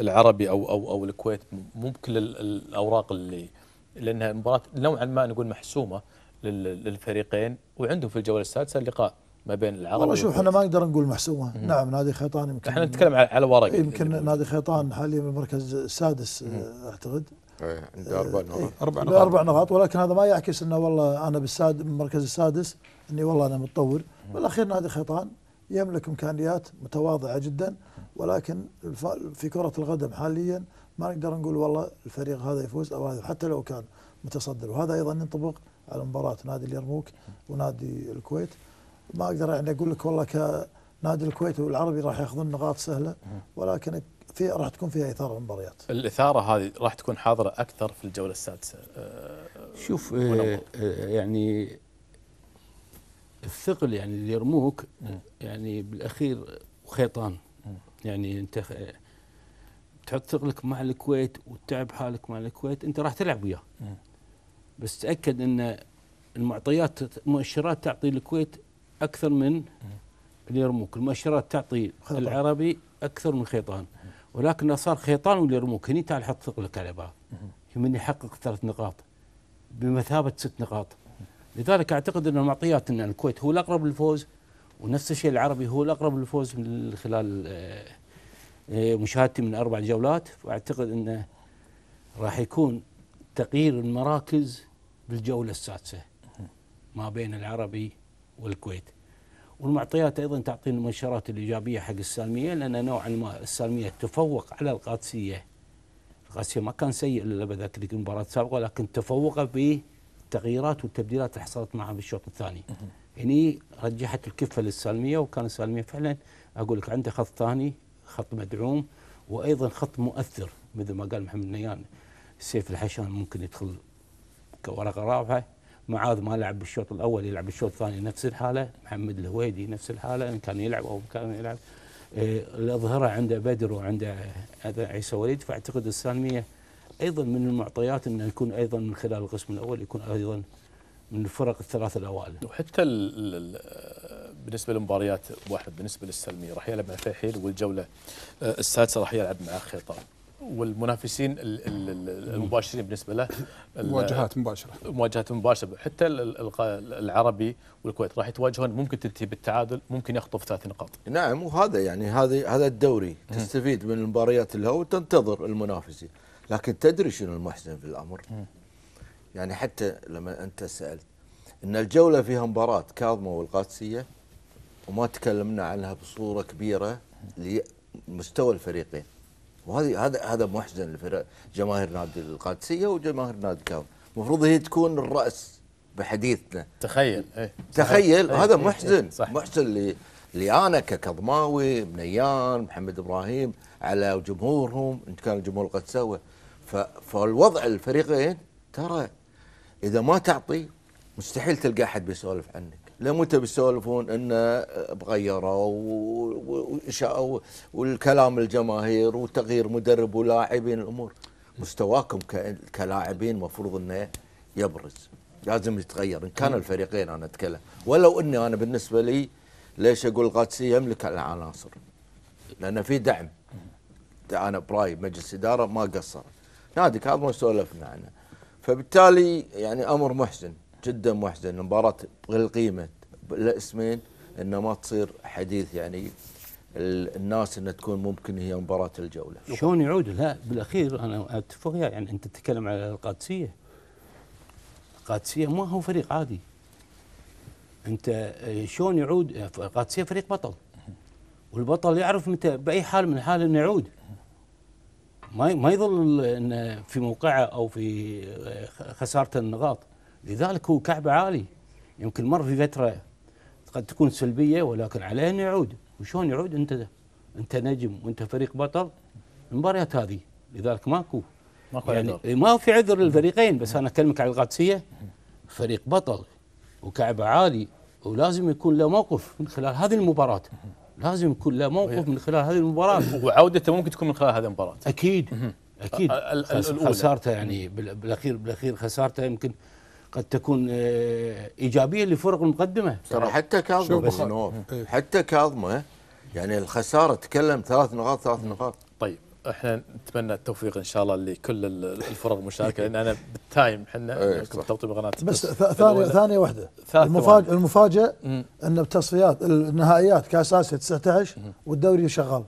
Speaker 1: بالعربي او او او الكويت ممكن الاوراق اللي لانها مباراه نوعا ما نقول محسومه للفريقين وعندهم في الجوله السادسه لقاء ما بين العرب والله شوف احنا ما
Speaker 3: نقدر نقول محسومه مم. نعم نادي خيطان يمكن احنا نتكلم على ورق يمكن نادي خيطان حاليا بالمركز السادس مم. اعتقد
Speaker 4: إيه، عنده اربع إيه، نقاط إيه، اربع نقاط اربع
Speaker 3: نقاط ولكن هذا ما يعكس انه والله انا بالساد المركز السادس اني والله انا متطور بالاخير نادي خيطان يملك امكانيات متواضعه جدا ولكن في كره القدم حاليا ما نقدر نقول والله الفريق هذا يفوز او هذا حتى لو كان متصدر وهذا ايضا ينطبق على مباراه نادي اليرموك ونادي الكويت ما اقدر يعني اقول لك والله كنادي الكويت والعربي راح ياخذون نقاط سهله ولكن في راح تكون فيها اثاره المباريات.
Speaker 1: الاثاره هذه راح تكون حاضره اكثر في الجوله السادسه. آه،
Speaker 3: شوف آه،
Speaker 2: آه، يعني الثقل يعني اللي يرموك يعني بالاخير خيطان يعني انت تحط ثقلك مع الكويت وتتعب حالك مع الكويت انت راح تلعب وياه. بس تاكد ان المعطيات مؤشرات تعطي الكويت اكثر من اليرموك المؤشرات تعطي خيطان. العربي اكثر من خيطان ولكن صار خيطان واليرموك هني تعال حط ثقلك على بعض من يحقق ثلاث نقاط بمثابه ست نقاط لذلك اعتقد ان المعطيات ان الكويت هو الاقرب للفوز ونفس الشيء العربي هو الاقرب للفوز من خلال آه، آه، مشاهدتي من اربع جولات واعتقد انه راح يكون تغيير المراكز بالجوله السادسه ما بين العربي والكويت والمعطيات ايضا تعطي المؤشرات الايجابيه حق السالميه لان نوعا ما السالميه تفوق على القادسيه القادسيه ما كان سيء الا بذاك المباراه السابقه ولكن تفوق بالتغييرات والتبديلات اللي حصلت معها الشوط الثاني هني يعني رجحت الكفه للسالميه وكان السالميه فعلا اقول لك عنده خط ثاني خط مدعوم وايضا خط مؤثر مثل ما قال محمد نيان سيف الحشان ممكن يدخل كورقه رابعه معاذ ما لعب بالشوط الاول يلعب بالشوط الثاني نفس الحاله محمد الهويدي نفس الحاله ان كان يلعب او كان يلعب إيه، الاظهره عنده بدر وعنده عيسى وليد فاعتقد السالميه ايضا من المعطيات انه يكون ايضا من خلال القسم الاول يكون ايضا من الفرق الثلاث الاوائل.
Speaker 1: وحتى بالنسبه لمباريات واحد بالنسبه للسلميه راح يلعب مع فيحيل والجوله آه، السادسه راح يلعب مع خيطان. والمنافسين المباشرين بالنسبه له مواجهات مباشره مواجهات مباشره حتى العربي والكويت راح يتواجهون ممكن تنتهي بالتعادل ممكن يخطف ثلاث
Speaker 4: نقاط نعم وهذا يعني هذا هذا الدوري تستفيد من المباريات الهو وتنتظر المنافسين لكن تدري شنو المحزن في الامر يعني حتى لما انت سالت ان الجوله فيها مباراه كاظمه والقادسيه وما تكلمنا عنها بصوره كبيره لمستوى الفريقين وهذه هذا هذا محزن لفرق جماهير نادي القادسيه وجماهير نادي كاو المفروض هي تكون الراس بحديثنا تخيل ايه تخيل ايه هذا ايه محزن ايه صح محزن لي لي انا ككظماوي بنيان محمد ابراهيم على جمهورهم ان كان الجمهور القدساوي فالوضع الفريقين إيه؟ ترى اذا ما تعطي مستحيل تلقى احد بيسولف عني لمتى بيسولفون انه آه، بغيروا والكلام الجماهير وتغيير مدرب ولاعبين الامور مستواكم كلاعبين مفروض انه يبرز لازم يتغير ان كان الفريقين انا اتكلم ولو اني انا بالنسبه لي ليش اقول القادسيه يملك العناصر لان في دعم انا براي مجلس اداره ما قصر نادي كاظم سولفنا عنه فبالتالي يعني امر محزن جدا محزن مباراة بالقيمة الاسمين انه ما تصير حديث يعني الناس انها تكون ممكن هي مباراة الجولة
Speaker 2: شلون يعود لا بالاخير انا اتفق يعني, يعني انت تتكلم على القادسية القادسية ما هو فريق عادي انت آه، شلون يعود القادسية فريق بطل والبطل يعرف متى باي حال من الحال انه يعود ما ما يظل انه في موقعه او في آه، خسارته النقاط لذلك هو كعب عالي يمكن مر في فتره قد تكون سلبيه ولكن عليه ان يعود وشلون يعود انت انت نجم وانت فريق بطل المباريات هذه لذلك ماكو ماكو يعني عذر. ما في عذر للفريقين بس انا اكلمك على القادسيه فريق بطل وكعبه عالي ولازم يكون له موقف من خلال هذه المباراه لازم يكون له موقف من خلال هذه المباراه وعودته ممكن تكون من خلال هذه المباراه اكيد اكيد خسارته يعني بالاخير بالاخير خسارته يمكن قد تكون آه، ايجابيه لفرق المقدمه ترى حتى كاظمه
Speaker 4: إيه. حتى كاظمه آه، يعني الخساره تكلم ثلاث نقاط ثلاث نقاط طيب احنا نتمنى التوفيق
Speaker 1: ان شاء الله لكل الفرق المشاركه لان انا بالتايم احنا إيه، توطي بقناه بس ثانيه
Speaker 3: ثانيه واحده المفاجاه المفاجاه ان بتصفيات النهائيات كاس اسيا 19 والدوري شغال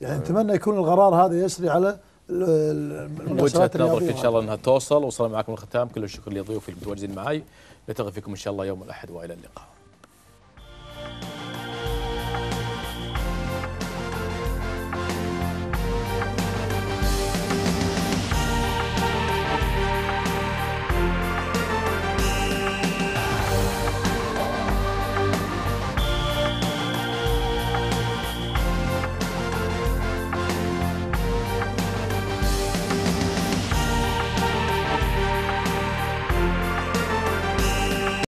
Speaker 3: يعني إيه. نتمنى يكون القرار هذا يسري على وجهه نظرك ان شاء الله
Speaker 1: انها توصل وصلنا معكم الختام كل الشكر لضيوفي المتواجدين معي نلتقي فيكم ان شاء الله يوم الاحد والى اللقاء